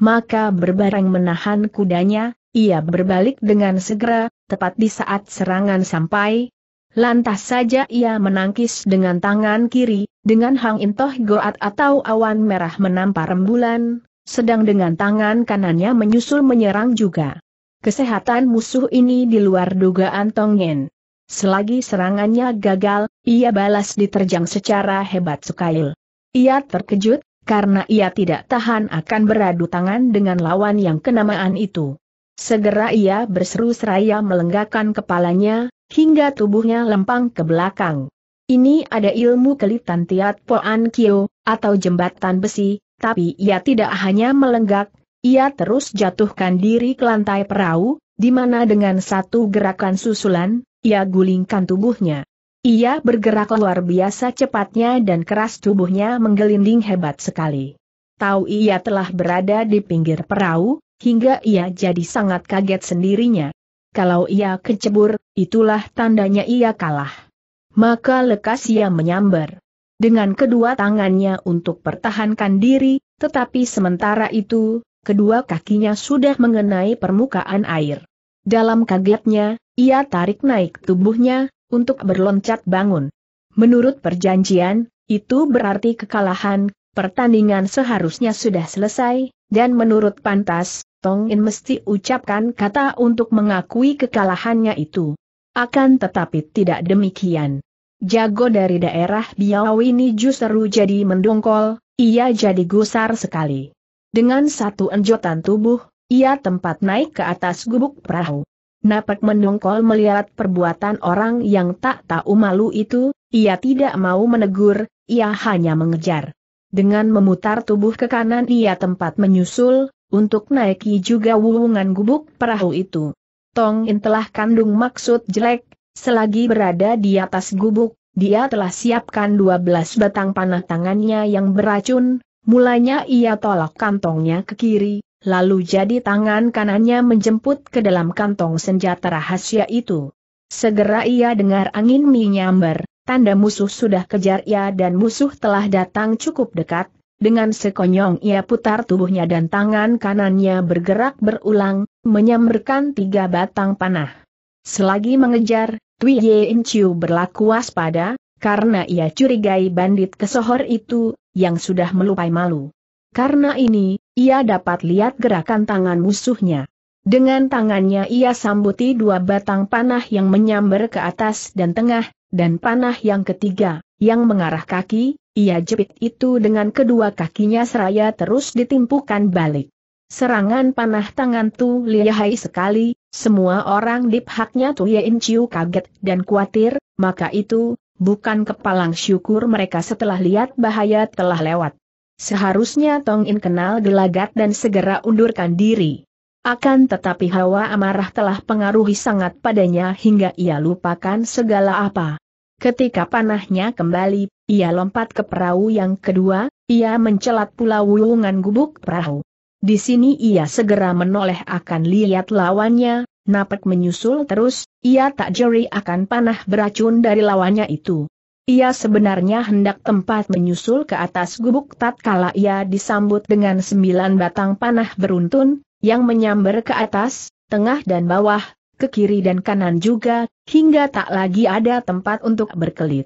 Maka berbareng menahan kudanya, ia berbalik dengan segera, tepat di saat serangan sampai, Lantas saja ia menangkis dengan tangan kiri, dengan Hang Intoh Goat atau awan merah menampar rembulan, sedang dengan tangan kanannya menyusul menyerang juga. Kesehatan musuh ini di luar dugaan Tongen. Selagi serangannya gagal, ia balas diterjang secara hebat Sukail. Ia terkejut, karena ia tidak tahan akan beradu tangan dengan lawan yang kenamaan itu. Segera ia berseru seraya melenggakkan kepalanya, hingga tubuhnya lempang ke belakang. Ini ada ilmu kelitan Tiat Poan kio, atau jembatan besi, tapi ia tidak hanya melenggak, ia terus jatuhkan diri ke lantai perahu, di mana dengan satu gerakan susulan, ia gulingkan tubuhnya. Ia bergerak luar biasa cepatnya dan keras tubuhnya menggelinding hebat sekali. Tahu ia telah berada di pinggir perahu, hingga ia jadi sangat kaget sendirinya. Kalau ia kecebur, itulah tandanya ia kalah. Maka lekas ia menyambar dengan kedua tangannya untuk pertahankan diri, tetapi sementara itu, kedua kakinya sudah mengenai permukaan air. Dalam kagetnya, ia tarik naik tubuhnya, untuk berloncat bangun. Menurut perjanjian, itu berarti kekalahan, pertandingan seharusnya sudah selesai, dan menurut pantas, Tong In mesti ucapkan kata untuk mengakui kekalahannya itu. Akan tetapi tidak demikian. Jago dari daerah Biau ini justru jadi mendongkol, ia jadi gusar sekali. Dengan satu enjotan tubuh, ia tempat naik ke atas gubuk perahu. Napak mendongkol melihat perbuatan orang yang tak tahu malu itu, ia tidak mau menegur, ia hanya mengejar. Dengan memutar tubuh ke kanan ia tempat menyusul, untuk naiki juga wulungan gubuk perahu itu. Tong In telah kandung maksud jelek, selagi berada di atas gubuk, dia telah siapkan 12 batang panah tangannya yang beracun, Mulanya ia tolak kantongnya ke kiri, lalu jadi tangan kanannya menjemput ke dalam kantong senjata rahasia itu. Segera ia dengar angin menyambar, tanda musuh sudah kejar ia dan musuh telah datang cukup dekat, dengan sekonyong ia putar tubuhnya dan tangan kanannya bergerak berulang, menyamberkan tiga batang panah. Selagi mengejar, Tui Ye In Chiu berlaku waspada, karena ia curigai bandit kesohor itu, yang sudah melupai malu. Karena ini, ia dapat lihat gerakan tangan musuhnya. Dengan tangannya ia sambuti dua batang panah yang menyambar ke atas dan tengah, dan panah yang ketiga, yang mengarah kaki, ia jepit itu dengan kedua kakinya seraya terus ditimpukan balik. Serangan panah tangan Tu lihai sekali, semua orang di pihaknya Tu Yin Chiu kaget dan khawatir, maka itu, bukan kepalang syukur mereka setelah lihat bahaya telah lewat. Seharusnya Tong In kenal gelagat dan segera undurkan diri. Akan tetapi hawa amarah telah pengaruhi sangat padanya hingga ia lupakan segala apa. Ketika panahnya kembali, ia lompat ke perahu yang kedua, ia mencelat pula wulungan gubuk perahu. Di sini ia segera menoleh akan lihat lawannya, Napak menyusul terus, ia tak jeri akan panah beracun dari lawannya itu. Ia sebenarnya hendak tempat menyusul ke atas gubuk tatkala ia disambut dengan sembilan batang panah beruntun, yang menyambar ke atas, tengah dan bawah, ke kiri dan kanan juga, hingga tak lagi ada tempat untuk berkelit.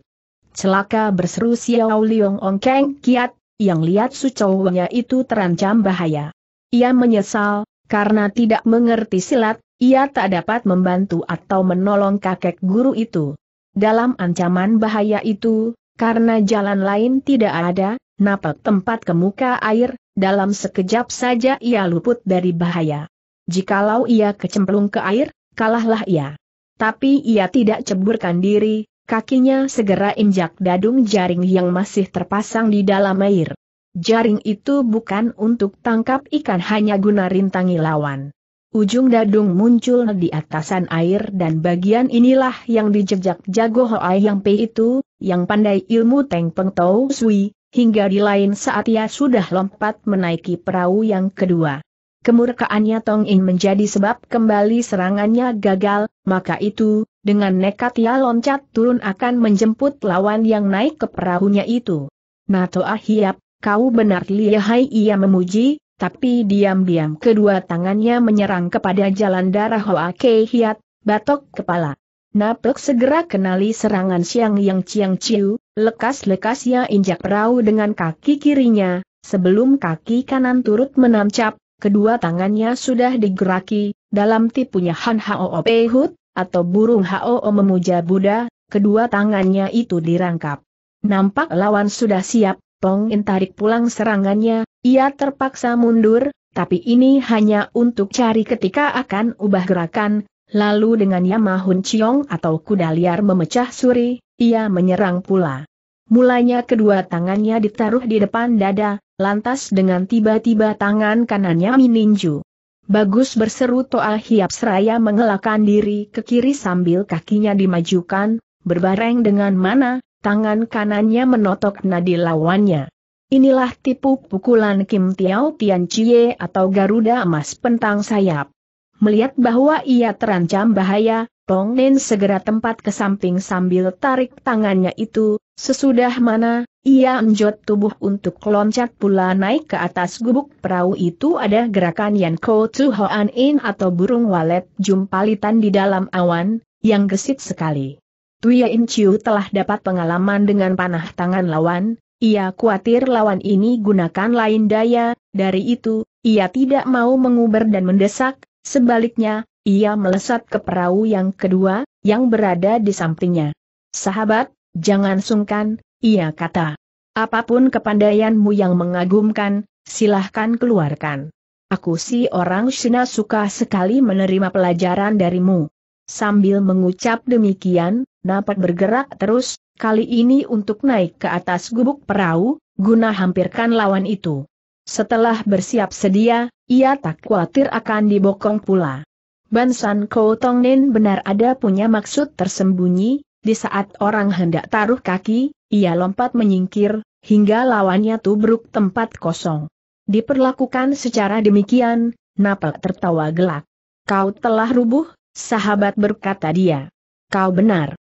Celaka berseru Xiao Liong Ong Keng Kiat, yang lihat sucowanya itu terancam bahaya. Ia menyesal, karena tidak mengerti silat, ia tak dapat membantu atau menolong kakek guru itu. Dalam ancaman bahaya itu, karena jalan lain tidak ada, napak tempat ke muka air, dalam sekejap saja ia luput dari bahaya. Jikalau ia kecemplung ke air, kalahlah ia. Tapi ia tidak ceburkan diri, kakinya segera injak dadung jaring yang masih terpasang di dalam air. Jaring itu bukan untuk tangkap ikan hanya guna rintangi lawan. Ujung dadung muncul di atasan air dan bagian inilah yang dijejak jago Hoai Yang Pei itu, yang pandai ilmu Teng Peng Tau Sui, hingga di lain saat ia sudah lompat menaiki perahu yang kedua. Kemurkaannya Tong In menjadi sebab kembali serangannya gagal, maka itu, dengan nekat ia loncat turun akan menjemput lawan yang naik ke perahunya itu. Nato Ahiap, kau benar lihai ia memuji, tapi diam-diam kedua tangannya menyerang kepada jalan darah Hoa Kei Hiat, batok kepala. Napek segera kenali serangan Siang Yang Chiang Chiu, lekas-lekasnya injak perahu dengan kaki kirinya, sebelum kaki kanan turut menancap, kedua tangannya sudah digeraki, dalam tipunya Han Hao Pehut, atau burung Hao memuja Buddha, kedua tangannya itu dirangkap. Nampak lawan sudah siap, Pong In tarik pulang serangannya, ia terpaksa mundur, tapi ini hanya untuk cari ketika akan ubah gerakan, lalu dengan Yamahun Chiong atau kuda liar memecah suri, ia menyerang pula. Mulanya kedua tangannya ditaruh di depan dada, lantas dengan tiba-tiba tangan kanannya meninju. Bagus berseru Toa Hiap Seraya mengelakkan diri ke kiri sambil kakinya dimajukan, berbareng dengan mana, tangan kanannya menotok nadi lawannya. Inilah tipu pukulan Kim Tiao Tian Chie atau Garuda Emas Pentang Sayap. Melihat bahwa ia terancam bahaya, Tong Nen segera tempat ke samping sambil tarik tangannya itu, sesudah mana, ia menjot tubuh untuk loncat pula naik ke atas gubuk perahu itu ada gerakan Yan Ko Tsu Hoan In atau burung walet jumpalitan di dalam awan, yang gesit sekali. Tuya Chiu telah dapat pengalaman dengan panah tangan lawan, ia khawatir lawan ini gunakan lain daya, dari itu, ia tidak mau menguber dan mendesak, sebaliknya, ia melesat ke perahu yang kedua, yang berada di sampingnya. Sahabat, jangan sungkan, ia kata. Apapun kepandaianmu yang mengagumkan, silahkan keluarkan. Aku si orang Sina suka sekali menerima pelajaran darimu. Sambil mengucap demikian, Napak bergerak terus, kali ini untuk naik ke atas gubuk perahu, guna hampirkan lawan itu. Setelah bersiap sedia, ia tak khawatir akan dibokong pula. Bansan Tong Nen benar ada punya maksud tersembunyi, di saat orang hendak taruh kaki, ia lompat menyingkir, hingga lawannya tubruk tempat kosong. Diperlakukan secara demikian, Napel tertawa gelak. Kau telah rubuh, sahabat berkata dia. Kau benar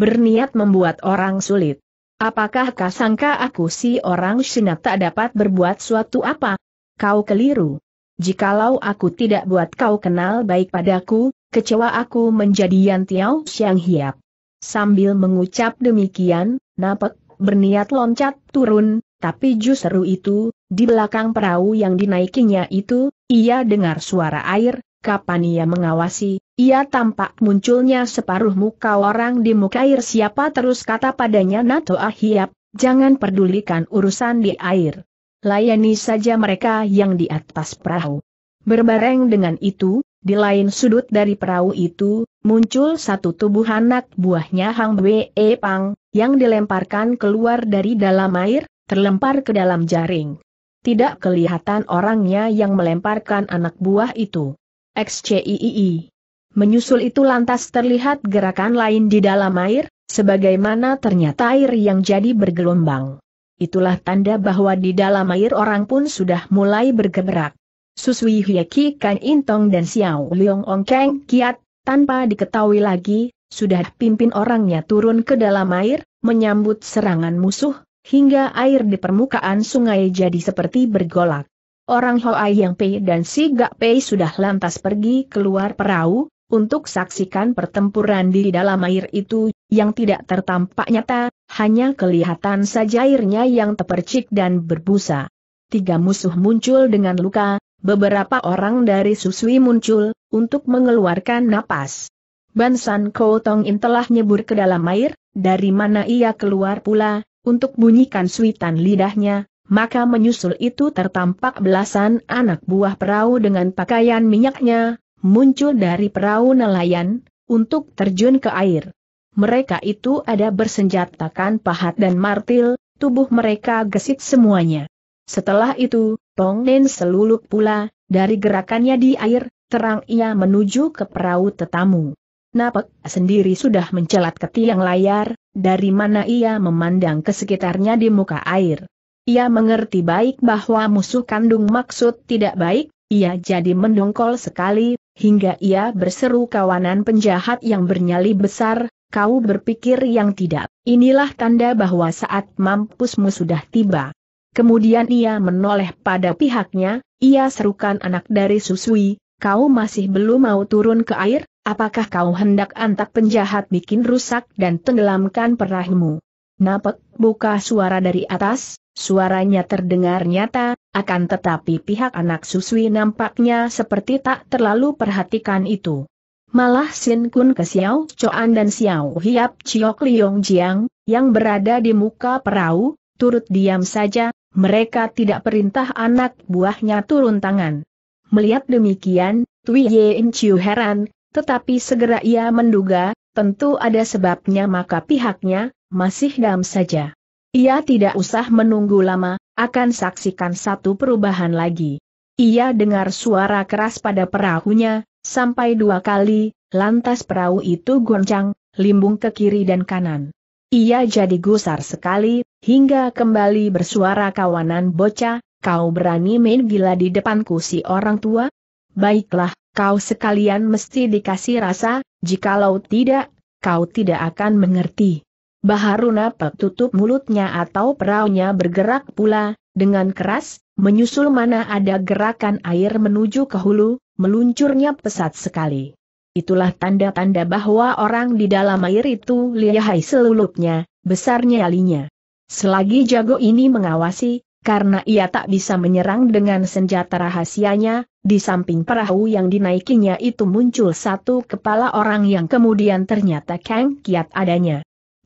berniat membuat orang sulit. Apakah kau sangka aku si orang sinak tak dapat berbuat suatu apa? Kau keliru. Jikalau aku tidak buat kau kenal baik padaku, kecewa aku menjadi Yan Tiao Xiang Hiap. Sambil mengucap demikian, Napek berniat loncat turun, tapi justru itu, di belakang perahu yang dinaikinya itu, ia dengar suara air, kapan ia mengawasi, ia tampak munculnya separuh muka orang di muka air siapa terus kata padanya Nato Ahiap, jangan pedulikan urusan di air. Layani saja mereka yang di atas perahu. Berbareng dengan itu, di lain sudut dari perahu itu, muncul satu tubuh anak buahnya Hang Wee Pang, yang dilemparkan keluar dari dalam air, terlempar ke dalam jaring. Tidak kelihatan orangnya yang melemparkan anak buah itu. XCII. Menyusul itu lantas terlihat gerakan lain di dalam air, sebagaimana ternyata air yang jadi bergelombang. Itulah tanda bahwa di dalam air orang pun sudah mulai bergerak. Susui Hyeki Kan Intong dan Xiao Leong Ong Keng Kiat, tanpa diketahui lagi, sudah pimpin orangnya turun ke dalam air, menyambut serangan musuh, hingga air di permukaan sungai jadi seperti bergolak orang Hoa Yang Pei dan Si Gak Pei sudah lantas pergi keluar perahu, untuk saksikan pertempuran di dalam air itu, yang tidak tertampak nyata, hanya kelihatan saja airnya yang terpercik dan berbusa. Tiga musuh muncul dengan luka, beberapa orang dari Susui muncul, untuk mengeluarkan napas. Bansan Koutong In telah nyebur ke dalam air, dari mana ia keluar pula, untuk bunyikan suitan lidahnya, maka menyusul itu tertampak belasan anak buah perahu dengan pakaian minyaknya, muncul dari perahu nelayan, untuk terjun ke air. Mereka itu ada bersenjatakan pahat dan martil, tubuh mereka gesit semuanya. Setelah itu, Tong Nen seluluk pula, dari gerakannya di air, terang ia menuju ke perahu tetamu. Napak sendiri sudah mencelat ke tiang layar, dari mana ia memandang ke sekitarnya di muka air. Ia mengerti baik bahwa musuh kandung maksud tidak baik, ia jadi mendongkol sekali, hingga ia berseru kawanan penjahat yang bernyali besar, kau berpikir yang tidak. Inilah tanda bahwa saat mampusmu sudah tiba. Kemudian ia menoleh pada pihaknya, ia serukan anak dari Susui, kau masih belum mau turun ke air, apakah kau hendak antak penjahat bikin rusak dan tenggelamkan perahumu? Napek, buka suara dari atas, Suaranya terdengar nyata, akan tetapi pihak anak suswi nampaknya seperti tak terlalu perhatikan itu. Malah Sin Kun ke Xiao Choan dan Xiao Hiap Chiok Liong Jiang, yang berada di muka perahu, turut diam saja, mereka tidak perintah anak buahnya turun tangan. Melihat demikian, Tui Ye Chiu heran, tetapi segera ia menduga, tentu ada sebabnya maka pihaknya, masih diam saja. Ia tidak usah menunggu lama, akan saksikan satu perubahan lagi. Ia dengar suara keras pada perahunya, sampai dua kali, lantas perahu itu goncang, limbung ke kiri dan kanan. Ia jadi gusar sekali, hingga kembali bersuara kawanan bocah, kau berani main gila di depanku si orang tua? Baiklah, kau sekalian mesti dikasih rasa, jikalau tidak, kau tidak akan mengerti. Baharuna tutup mulutnya atau peraunya bergerak pula, dengan keras, menyusul mana ada gerakan air menuju ke hulu, meluncurnya pesat sekali. Itulah tanda-tanda bahwa orang di dalam air itu lihai selulupnya, besarnya alinya. Selagi jago ini mengawasi, karena ia tak bisa menyerang dengan senjata rahasianya, di samping perahu yang dinaikinya itu muncul satu kepala orang yang kemudian ternyata Kang adanya.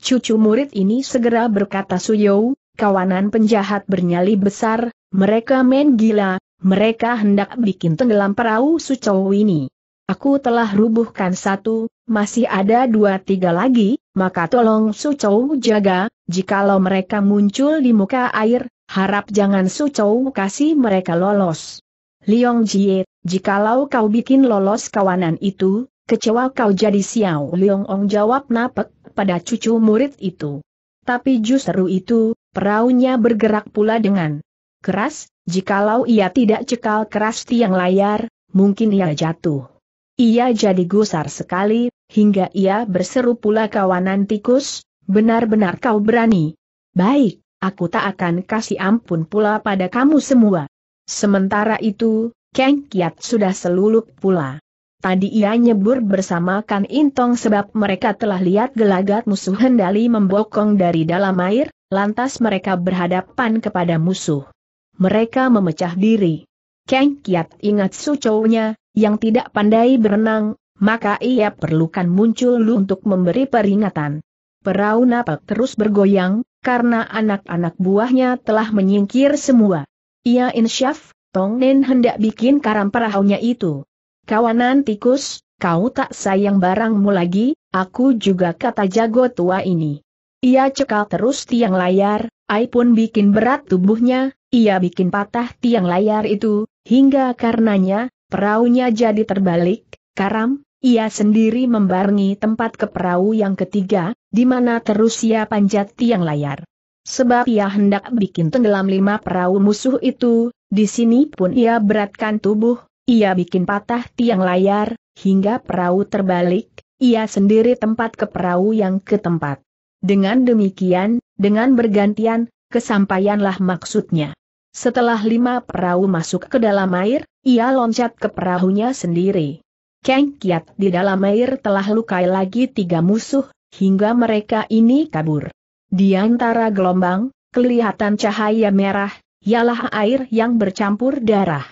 Cucu murid ini segera berkata Suyou, kawanan penjahat bernyali besar, mereka main gila, mereka hendak bikin tenggelam perahu Sucou ini. Aku telah rubuhkan satu, masih ada dua tiga lagi, maka tolong Sucou jaga, jikalau mereka muncul di muka air, harap jangan Sucou kasih mereka lolos. Liong Jie, jikalau kau bikin lolos kawanan itu, kecewa kau jadi Xiao Liong Ong jawab napek, pada cucu murid itu. Tapi justru itu, peraunya bergerak pula dengan keras, jikalau ia tidak cekal keras tiang layar, mungkin ia jatuh. Ia jadi gusar sekali, hingga ia berseru pula kawanan tikus, benar-benar kau berani. Baik, aku tak akan kasih ampun pula pada kamu semua. Sementara itu, Kang Kiat sudah selulup pula. Tadi ia nyebur bersama Kan Intong sebab mereka telah lihat gelagat musuh hendali membokong dari dalam air, lantas mereka berhadapan kepada musuh. Mereka memecah diri. Kang Kiat ingat sucownya, yang tidak pandai berenang, maka ia perlukan muncul lu untuk memberi peringatan. Perahu napak terus bergoyang, karena anak-anak buahnya telah menyingkir semua. Ia insyaf, Tong Nen hendak bikin karam perahunya itu. Kawanan tikus, kau tak sayang barangmu lagi, aku juga kata jago tua ini. Ia cekal terus tiang layar, Ai pun bikin berat tubuhnya, ia bikin patah tiang layar itu, hingga karenanya, peraunya jadi terbalik, karam, ia sendiri membarengi tempat ke perahu yang ketiga, di mana terus ia panjat tiang layar. Sebab ia hendak bikin tenggelam lima perahu musuh itu, di sini pun ia beratkan tubuh, ia bikin patah tiang layar, hingga perahu terbalik, ia sendiri tempat ke perahu yang ke tempat. Dengan demikian, dengan bergantian, kesampaianlah maksudnya. Setelah lima perahu masuk ke dalam air, ia loncat ke perahunya sendiri. Kang Kiat di dalam air telah lukai lagi tiga musuh, hingga mereka ini kabur. Di antara gelombang, kelihatan cahaya merah, ialah air yang bercampur darah.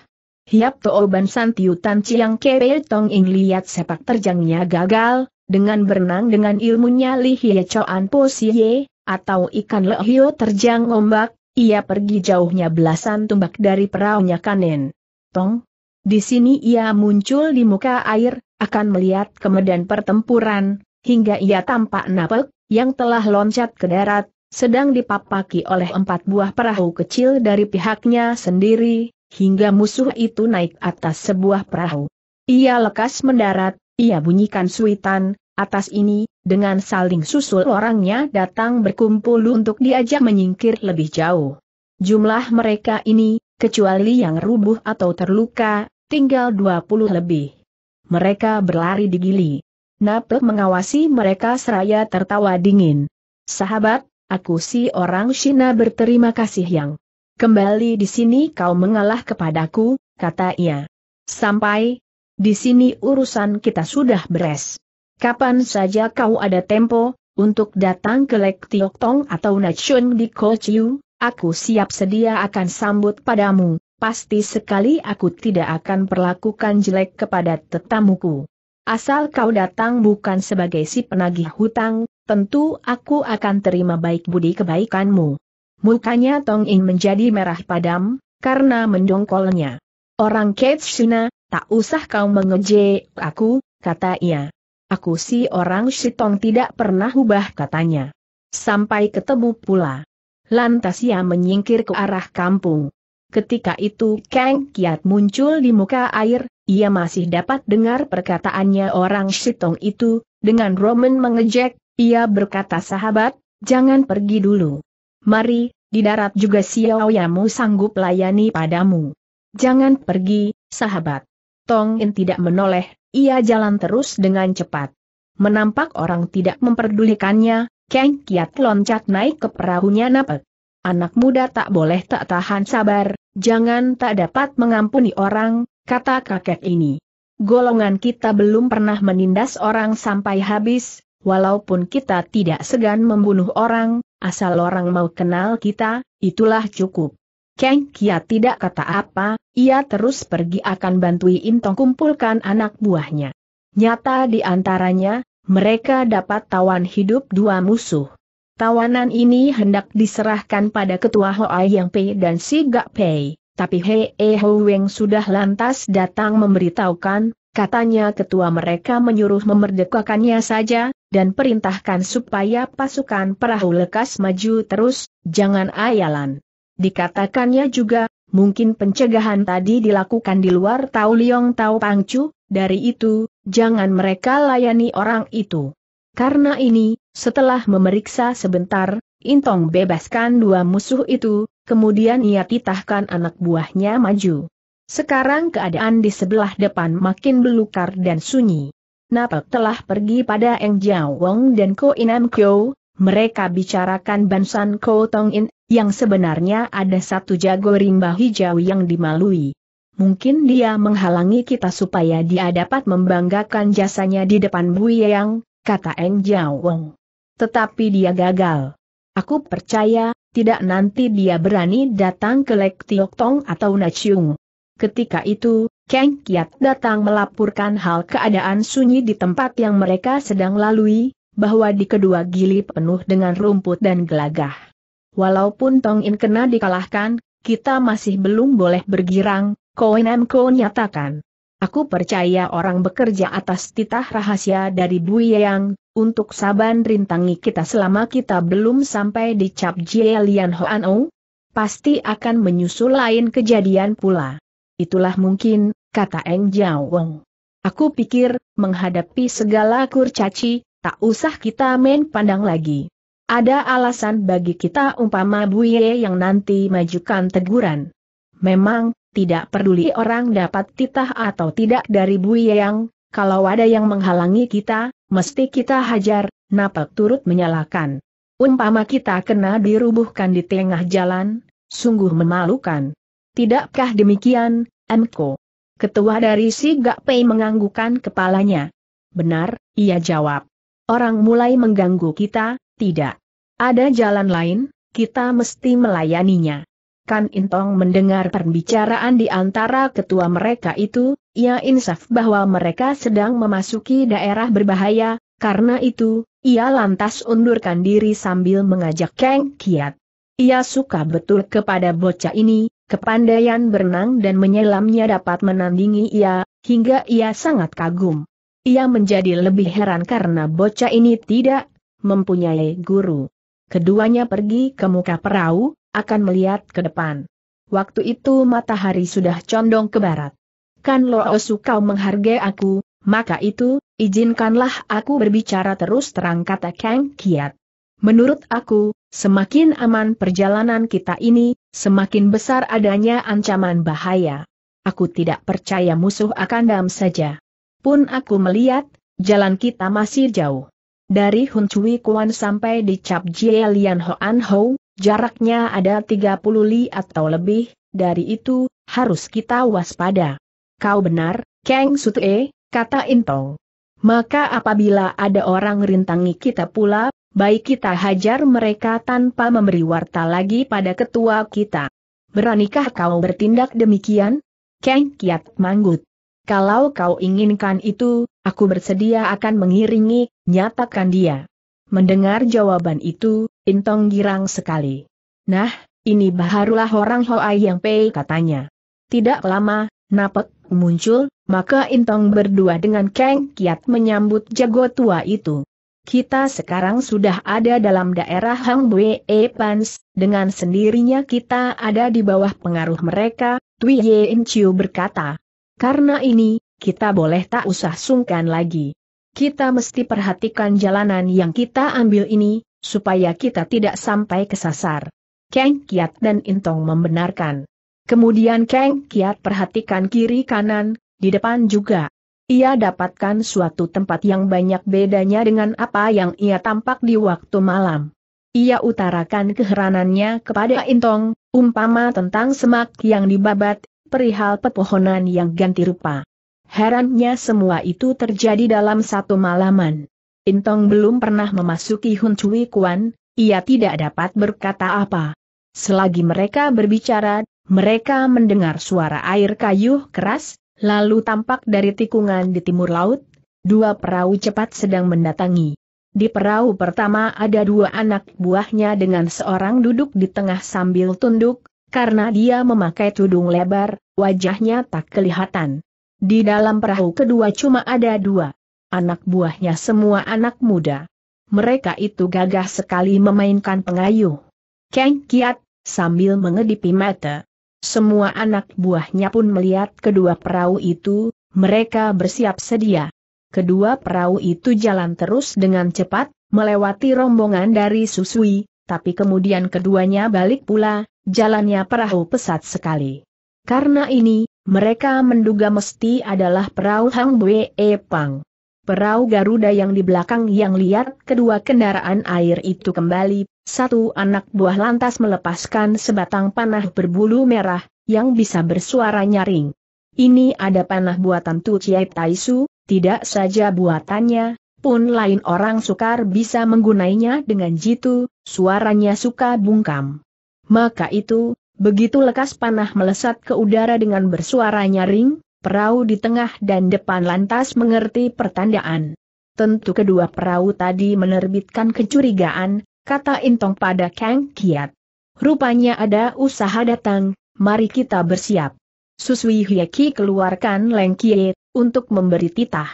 Hiap Tooban Tiu Tan Chiang Kebel Tong Ing lihat sepak terjangnya gagal, dengan berenang dengan ilmunya Li Hie Choan Po Siye, atau ikan lehio terjang ombak, ia pergi jauhnya belasan tumbak dari perahunya kanen. Tong. Di sini ia muncul di muka air, akan melihat kemedan pertempuran, hingga ia tampak napek, yang telah loncat ke darat, sedang dipapaki oleh empat buah perahu kecil dari pihaknya sendiri, hingga musuh itu naik atas sebuah perahu. Ia lekas mendarat, ia bunyikan suitan, atas ini, dengan saling susul orangnya datang berkumpul untuk diajak menyingkir lebih jauh. Jumlah mereka ini, kecuali yang rubuh atau terluka, tinggal 20 lebih. Mereka berlari di gili. Nape mengawasi mereka seraya tertawa dingin. Sahabat, aku si orang Cina berterima kasih yang kembali di sini kau mengalah kepadaku, kata ia. Sampai, di sini urusan kita sudah beres. Kapan saja kau ada tempo, untuk datang ke Lek Tiok Tong atau Nachun di Kociu, aku siap sedia akan sambut padamu, pasti sekali aku tidak akan perlakukan jelek kepada tetamuku. Asal kau datang bukan sebagai si penagih hutang, tentu aku akan terima baik budi kebaikanmu. Mukanya Tong Ing menjadi merah padam, karena mendongkolnya. Orang Ketsuna, tak usah kau mengejek aku, kata ia. Aku si orang Shitong tidak pernah ubah katanya. Sampai ketemu pula. Lantas ia menyingkir ke arah kampung. Ketika itu Kang Kiat muncul di muka air, ia masih dapat dengar perkataannya orang Shitong itu, dengan Roman mengejek, ia berkata sahabat, jangan pergi dulu. Mari, di darat juga Xiao Yamu sanggup layani padamu. Jangan pergi, sahabat. Tong In tidak menoleh, ia jalan terus dengan cepat. Menampak orang tidak memperdulikannya, Kang Kiat loncat naik ke perahunya Napek. Anak muda tak boleh tak tahan sabar, jangan tak dapat mengampuni orang, kata kakek ini. Golongan kita belum pernah menindas orang sampai habis, walaupun kita tidak segan membunuh orang, Asal orang mau kenal kita, itulah cukup. Kang Kia tidak kata apa, ia terus pergi akan bantui Intong kumpulkan anak buahnya. Nyata di antaranya, mereka dapat tawan hidup dua musuh. Tawanan ini hendak diserahkan pada ketua Hoa Yang Pei dan Si Gak Pei, tapi Hei E Ho Weng sudah lantas datang memberitahukan, katanya ketua mereka menyuruh memerdekakannya saja, dan perintahkan supaya pasukan perahu lekas maju terus, jangan ayalan. Dikatakannya juga, mungkin pencegahan tadi dilakukan di luar Tau Liong Tau Pangcu, dari itu, jangan mereka layani orang itu. Karena ini, setelah memeriksa sebentar, Intong bebaskan dua musuh itu, kemudian ia titahkan anak buahnya maju. Sekarang keadaan di sebelah depan makin belukar dan sunyi. Napak telah pergi pada Eng Jiao Wong dan Ko Inam Kyo, mereka bicarakan Bansan Ko Tong In, yang sebenarnya ada satu jago rimba hijau yang dimalui. Mungkin dia menghalangi kita supaya dia dapat membanggakan jasanya di depan Bu Yang, kata Eng Jiao Wong. Tetapi dia gagal. Aku percaya, tidak nanti dia berani datang ke Lek Tiok Tong atau Nachiung. Ketika itu, Kang Kiat datang melaporkan hal keadaan sunyi di tempat yang mereka sedang lalui, bahwa di kedua gili penuh dengan rumput dan gelagah. Walaupun Tong In kena dikalahkan, kita masih belum boleh bergirang, Koen Ko nyatakan. Aku percaya orang bekerja atas titah rahasia dari Bu Yang, untuk saban rintangi kita selama kita belum sampai di Cap Jie Lian Hoan Pasti akan menyusul lain kejadian pula. Itulah mungkin, kata Eng Jiao Wong. Aku pikir, menghadapi segala kurcaci, tak usah kita main pandang lagi. Ada alasan bagi kita umpama Buye yang nanti majukan teguran. Memang, tidak peduli orang dapat titah atau tidak dari Buye yang, kalau ada yang menghalangi kita, mesti kita hajar, napak turut menyalakan. Umpama kita kena dirubuhkan di tengah jalan, sungguh memalukan. Tidakkah demikian, Emko? Ketua dari si Gak Pei menganggukan kepalanya. Benar, ia jawab. Orang mulai mengganggu kita, tidak. Ada jalan lain, kita mesti melayaninya. Kan Intong mendengar perbicaraan di antara ketua mereka itu, ia insaf bahwa mereka sedang memasuki daerah berbahaya, karena itu, ia lantas undurkan diri sambil mengajak Kang Kiat. Ia suka betul kepada bocah ini, Kepandaian berenang dan menyelamnya dapat menandingi ia, hingga ia sangat kagum. Ia menjadi lebih heran karena bocah ini tidak mempunyai guru. Keduanya pergi ke muka perahu, akan melihat ke depan. Waktu itu matahari sudah condong ke barat. Kan osu kau menghargai aku, maka itu, izinkanlah aku berbicara terus terang kata Kang Kiat. Menurut aku, Semakin aman perjalanan kita ini, semakin besar adanya ancaman bahaya. Aku tidak percaya musuh akan dam saja. Pun aku melihat, jalan kita masih jauh. Dari Hun Cui Kuan sampai di Cap Jie Lian Hoan Ho, jaraknya ada 30 li atau lebih, dari itu, harus kita waspada. Kau benar, Kang Sutue, kata Intong. Maka apabila ada orang rintangi kita pula, baik kita hajar mereka tanpa memberi warta lagi pada ketua kita. Beranikah kau bertindak demikian? Kang Kiat manggut. Kalau kau inginkan itu, aku bersedia akan mengiringi, nyatakan dia. Mendengar jawaban itu, Intong girang sekali. Nah, ini baharulah orang Hoai yang Pei katanya. Tidak lama, Napek muncul, maka Intong berdua dengan Kang Kiat menyambut jago tua itu. Kita sekarang sudah ada dalam daerah Hang Bue Pans, dengan sendirinya kita ada di bawah pengaruh mereka, Tui Yin Chiu berkata. Karena ini, kita boleh tak usah sungkan lagi. Kita mesti perhatikan jalanan yang kita ambil ini, supaya kita tidak sampai kesasar. Kang Kiat dan Intong membenarkan. Kemudian Kang Kiat perhatikan kiri kanan, di depan juga ia dapatkan suatu tempat yang banyak bedanya dengan apa yang ia tampak di waktu malam. Ia utarakan keheranannya kepada Intong, umpama tentang semak yang dibabat, perihal pepohonan yang ganti rupa. Herannya semua itu terjadi dalam satu malaman. Intong belum pernah memasuki Hun Cui Kuan, ia tidak dapat berkata apa. Selagi mereka berbicara, mereka mendengar suara air kayu keras, Lalu tampak dari tikungan di timur laut, dua perahu cepat sedang mendatangi. Di perahu pertama ada dua anak buahnya dengan seorang duduk di tengah sambil tunduk, karena dia memakai tudung lebar, wajahnya tak kelihatan. Di dalam perahu kedua cuma ada dua. Anak buahnya semua anak muda. Mereka itu gagah sekali memainkan pengayuh. Keng Kiat, sambil mengedipi mata, semua anak buahnya pun melihat kedua perahu itu, mereka bersiap sedia. Kedua perahu itu jalan terus dengan cepat, melewati rombongan dari Susui, tapi kemudian keduanya balik pula, jalannya perahu pesat sekali. Karena ini, mereka menduga mesti adalah perahu Hang Bwe e Pang. Perahu Garuda yang di belakang yang lihat kedua kendaraan air itu kembali satu anak buah lantas melepaskan sebatang panah berbulu merah, yang bisa bersuara nyaring. Ini ada panah buatan Tu Chiai Taisu, tidak saja buatannya, pun lain orang sukar bisa menggunainya dengan jitu, suaranya suka bungkam. Maka itu, begitu lekas panah melesat ke udara dengan bersuara nyaring, perahu di tengah dan depan lantas mengerti pertandaan. Tentu kedua perahu tadi menerbitkan kecurigaan, kata Intong pada Kang Kiat. Rupanya ada usaha datang, mari kita bersiap. Suswi Hieki keluarkan Leng Kie, untuk memberi titah.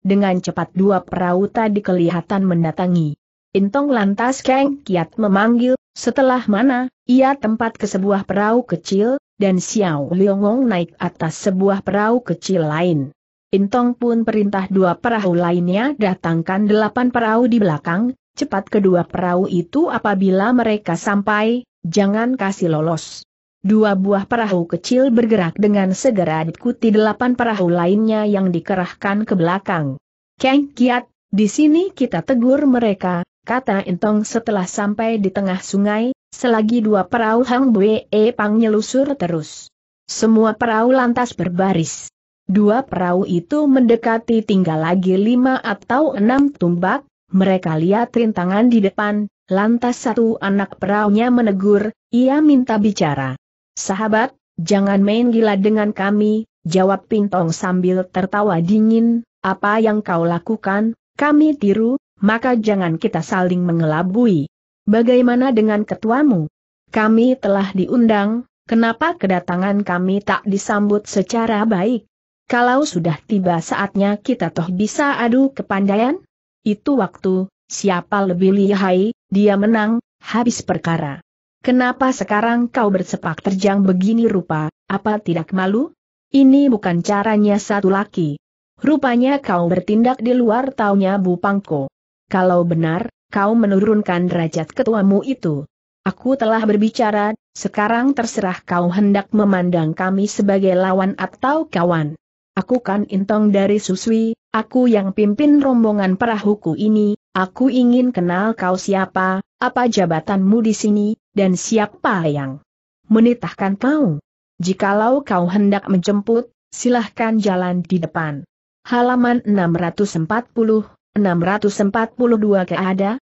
Dengan cepat dua perahu tadi kelihatan mendatangi. Intong lantas Kang Kiat memanggil, setelah mana, ia tempat ke sebuah perahu kecil, dan Xiao Liongong naik atas sebuah perahu kecil lain. Intong pun perintah dua perahu lainnya datangkan delapan perahu di belakang, cepat kedua perahu itu apabila mereka sampai, jangan kasih lolos. Dua buah perahu kecil bergerak dengan segera diikuti delapan perahu lainnya yang dikerahkan ke belakang. Keng Kiat, di sini kita tegur mereka, kata Entong setelah sampai di tengah sungai, selagi dua perahu Hang Bue e Pang nyelusur terus. Semua perahu lantas berbaris. Dua perahu itu mendekati tinggal lagi lima atau enam tumbak, mereka lihat rintangan di depan, lantas satu anak peraunya menegur, ia minta bicara. Sahabat, jangan main gila dengan kami, jawab Pintong sambil tertawa dingin, apa yang kau lakukan, kami tiru, maka jangan kita saling mengelabui. Bagaimana dengan ketuamu? Kami telah diundang, kenapa kedatangan kami tak disambut secara baik? Kalau sudah tiba saatnya kita toh bisa adu kepandaian? Itu waktu, siapa lebih lihai, dia menang, habis perkara. Kenapa sekarang kau bersepak terjang begini rupa, apa tidak malu? Ini bukan caranya satu laki. Rupanya kau bertindak di luar taunya Bu Pangko. Kalau benar, kau menurunkan derajat ketuamu itu. Aku telah berbicara, sekarang terserah kau hendak memandang kami sebagai lawan atau kawan. Aku kan intong dari Suswi, Aku yang pimpin rombongan perahuku ini, aku ingin kenal kau siapa, apa jabatanmu di sini, dan siapa yang menitahkan kau. Jikalau kau hendak menjemput, silahkan jalan di depan. Halaman 640, 642 keada,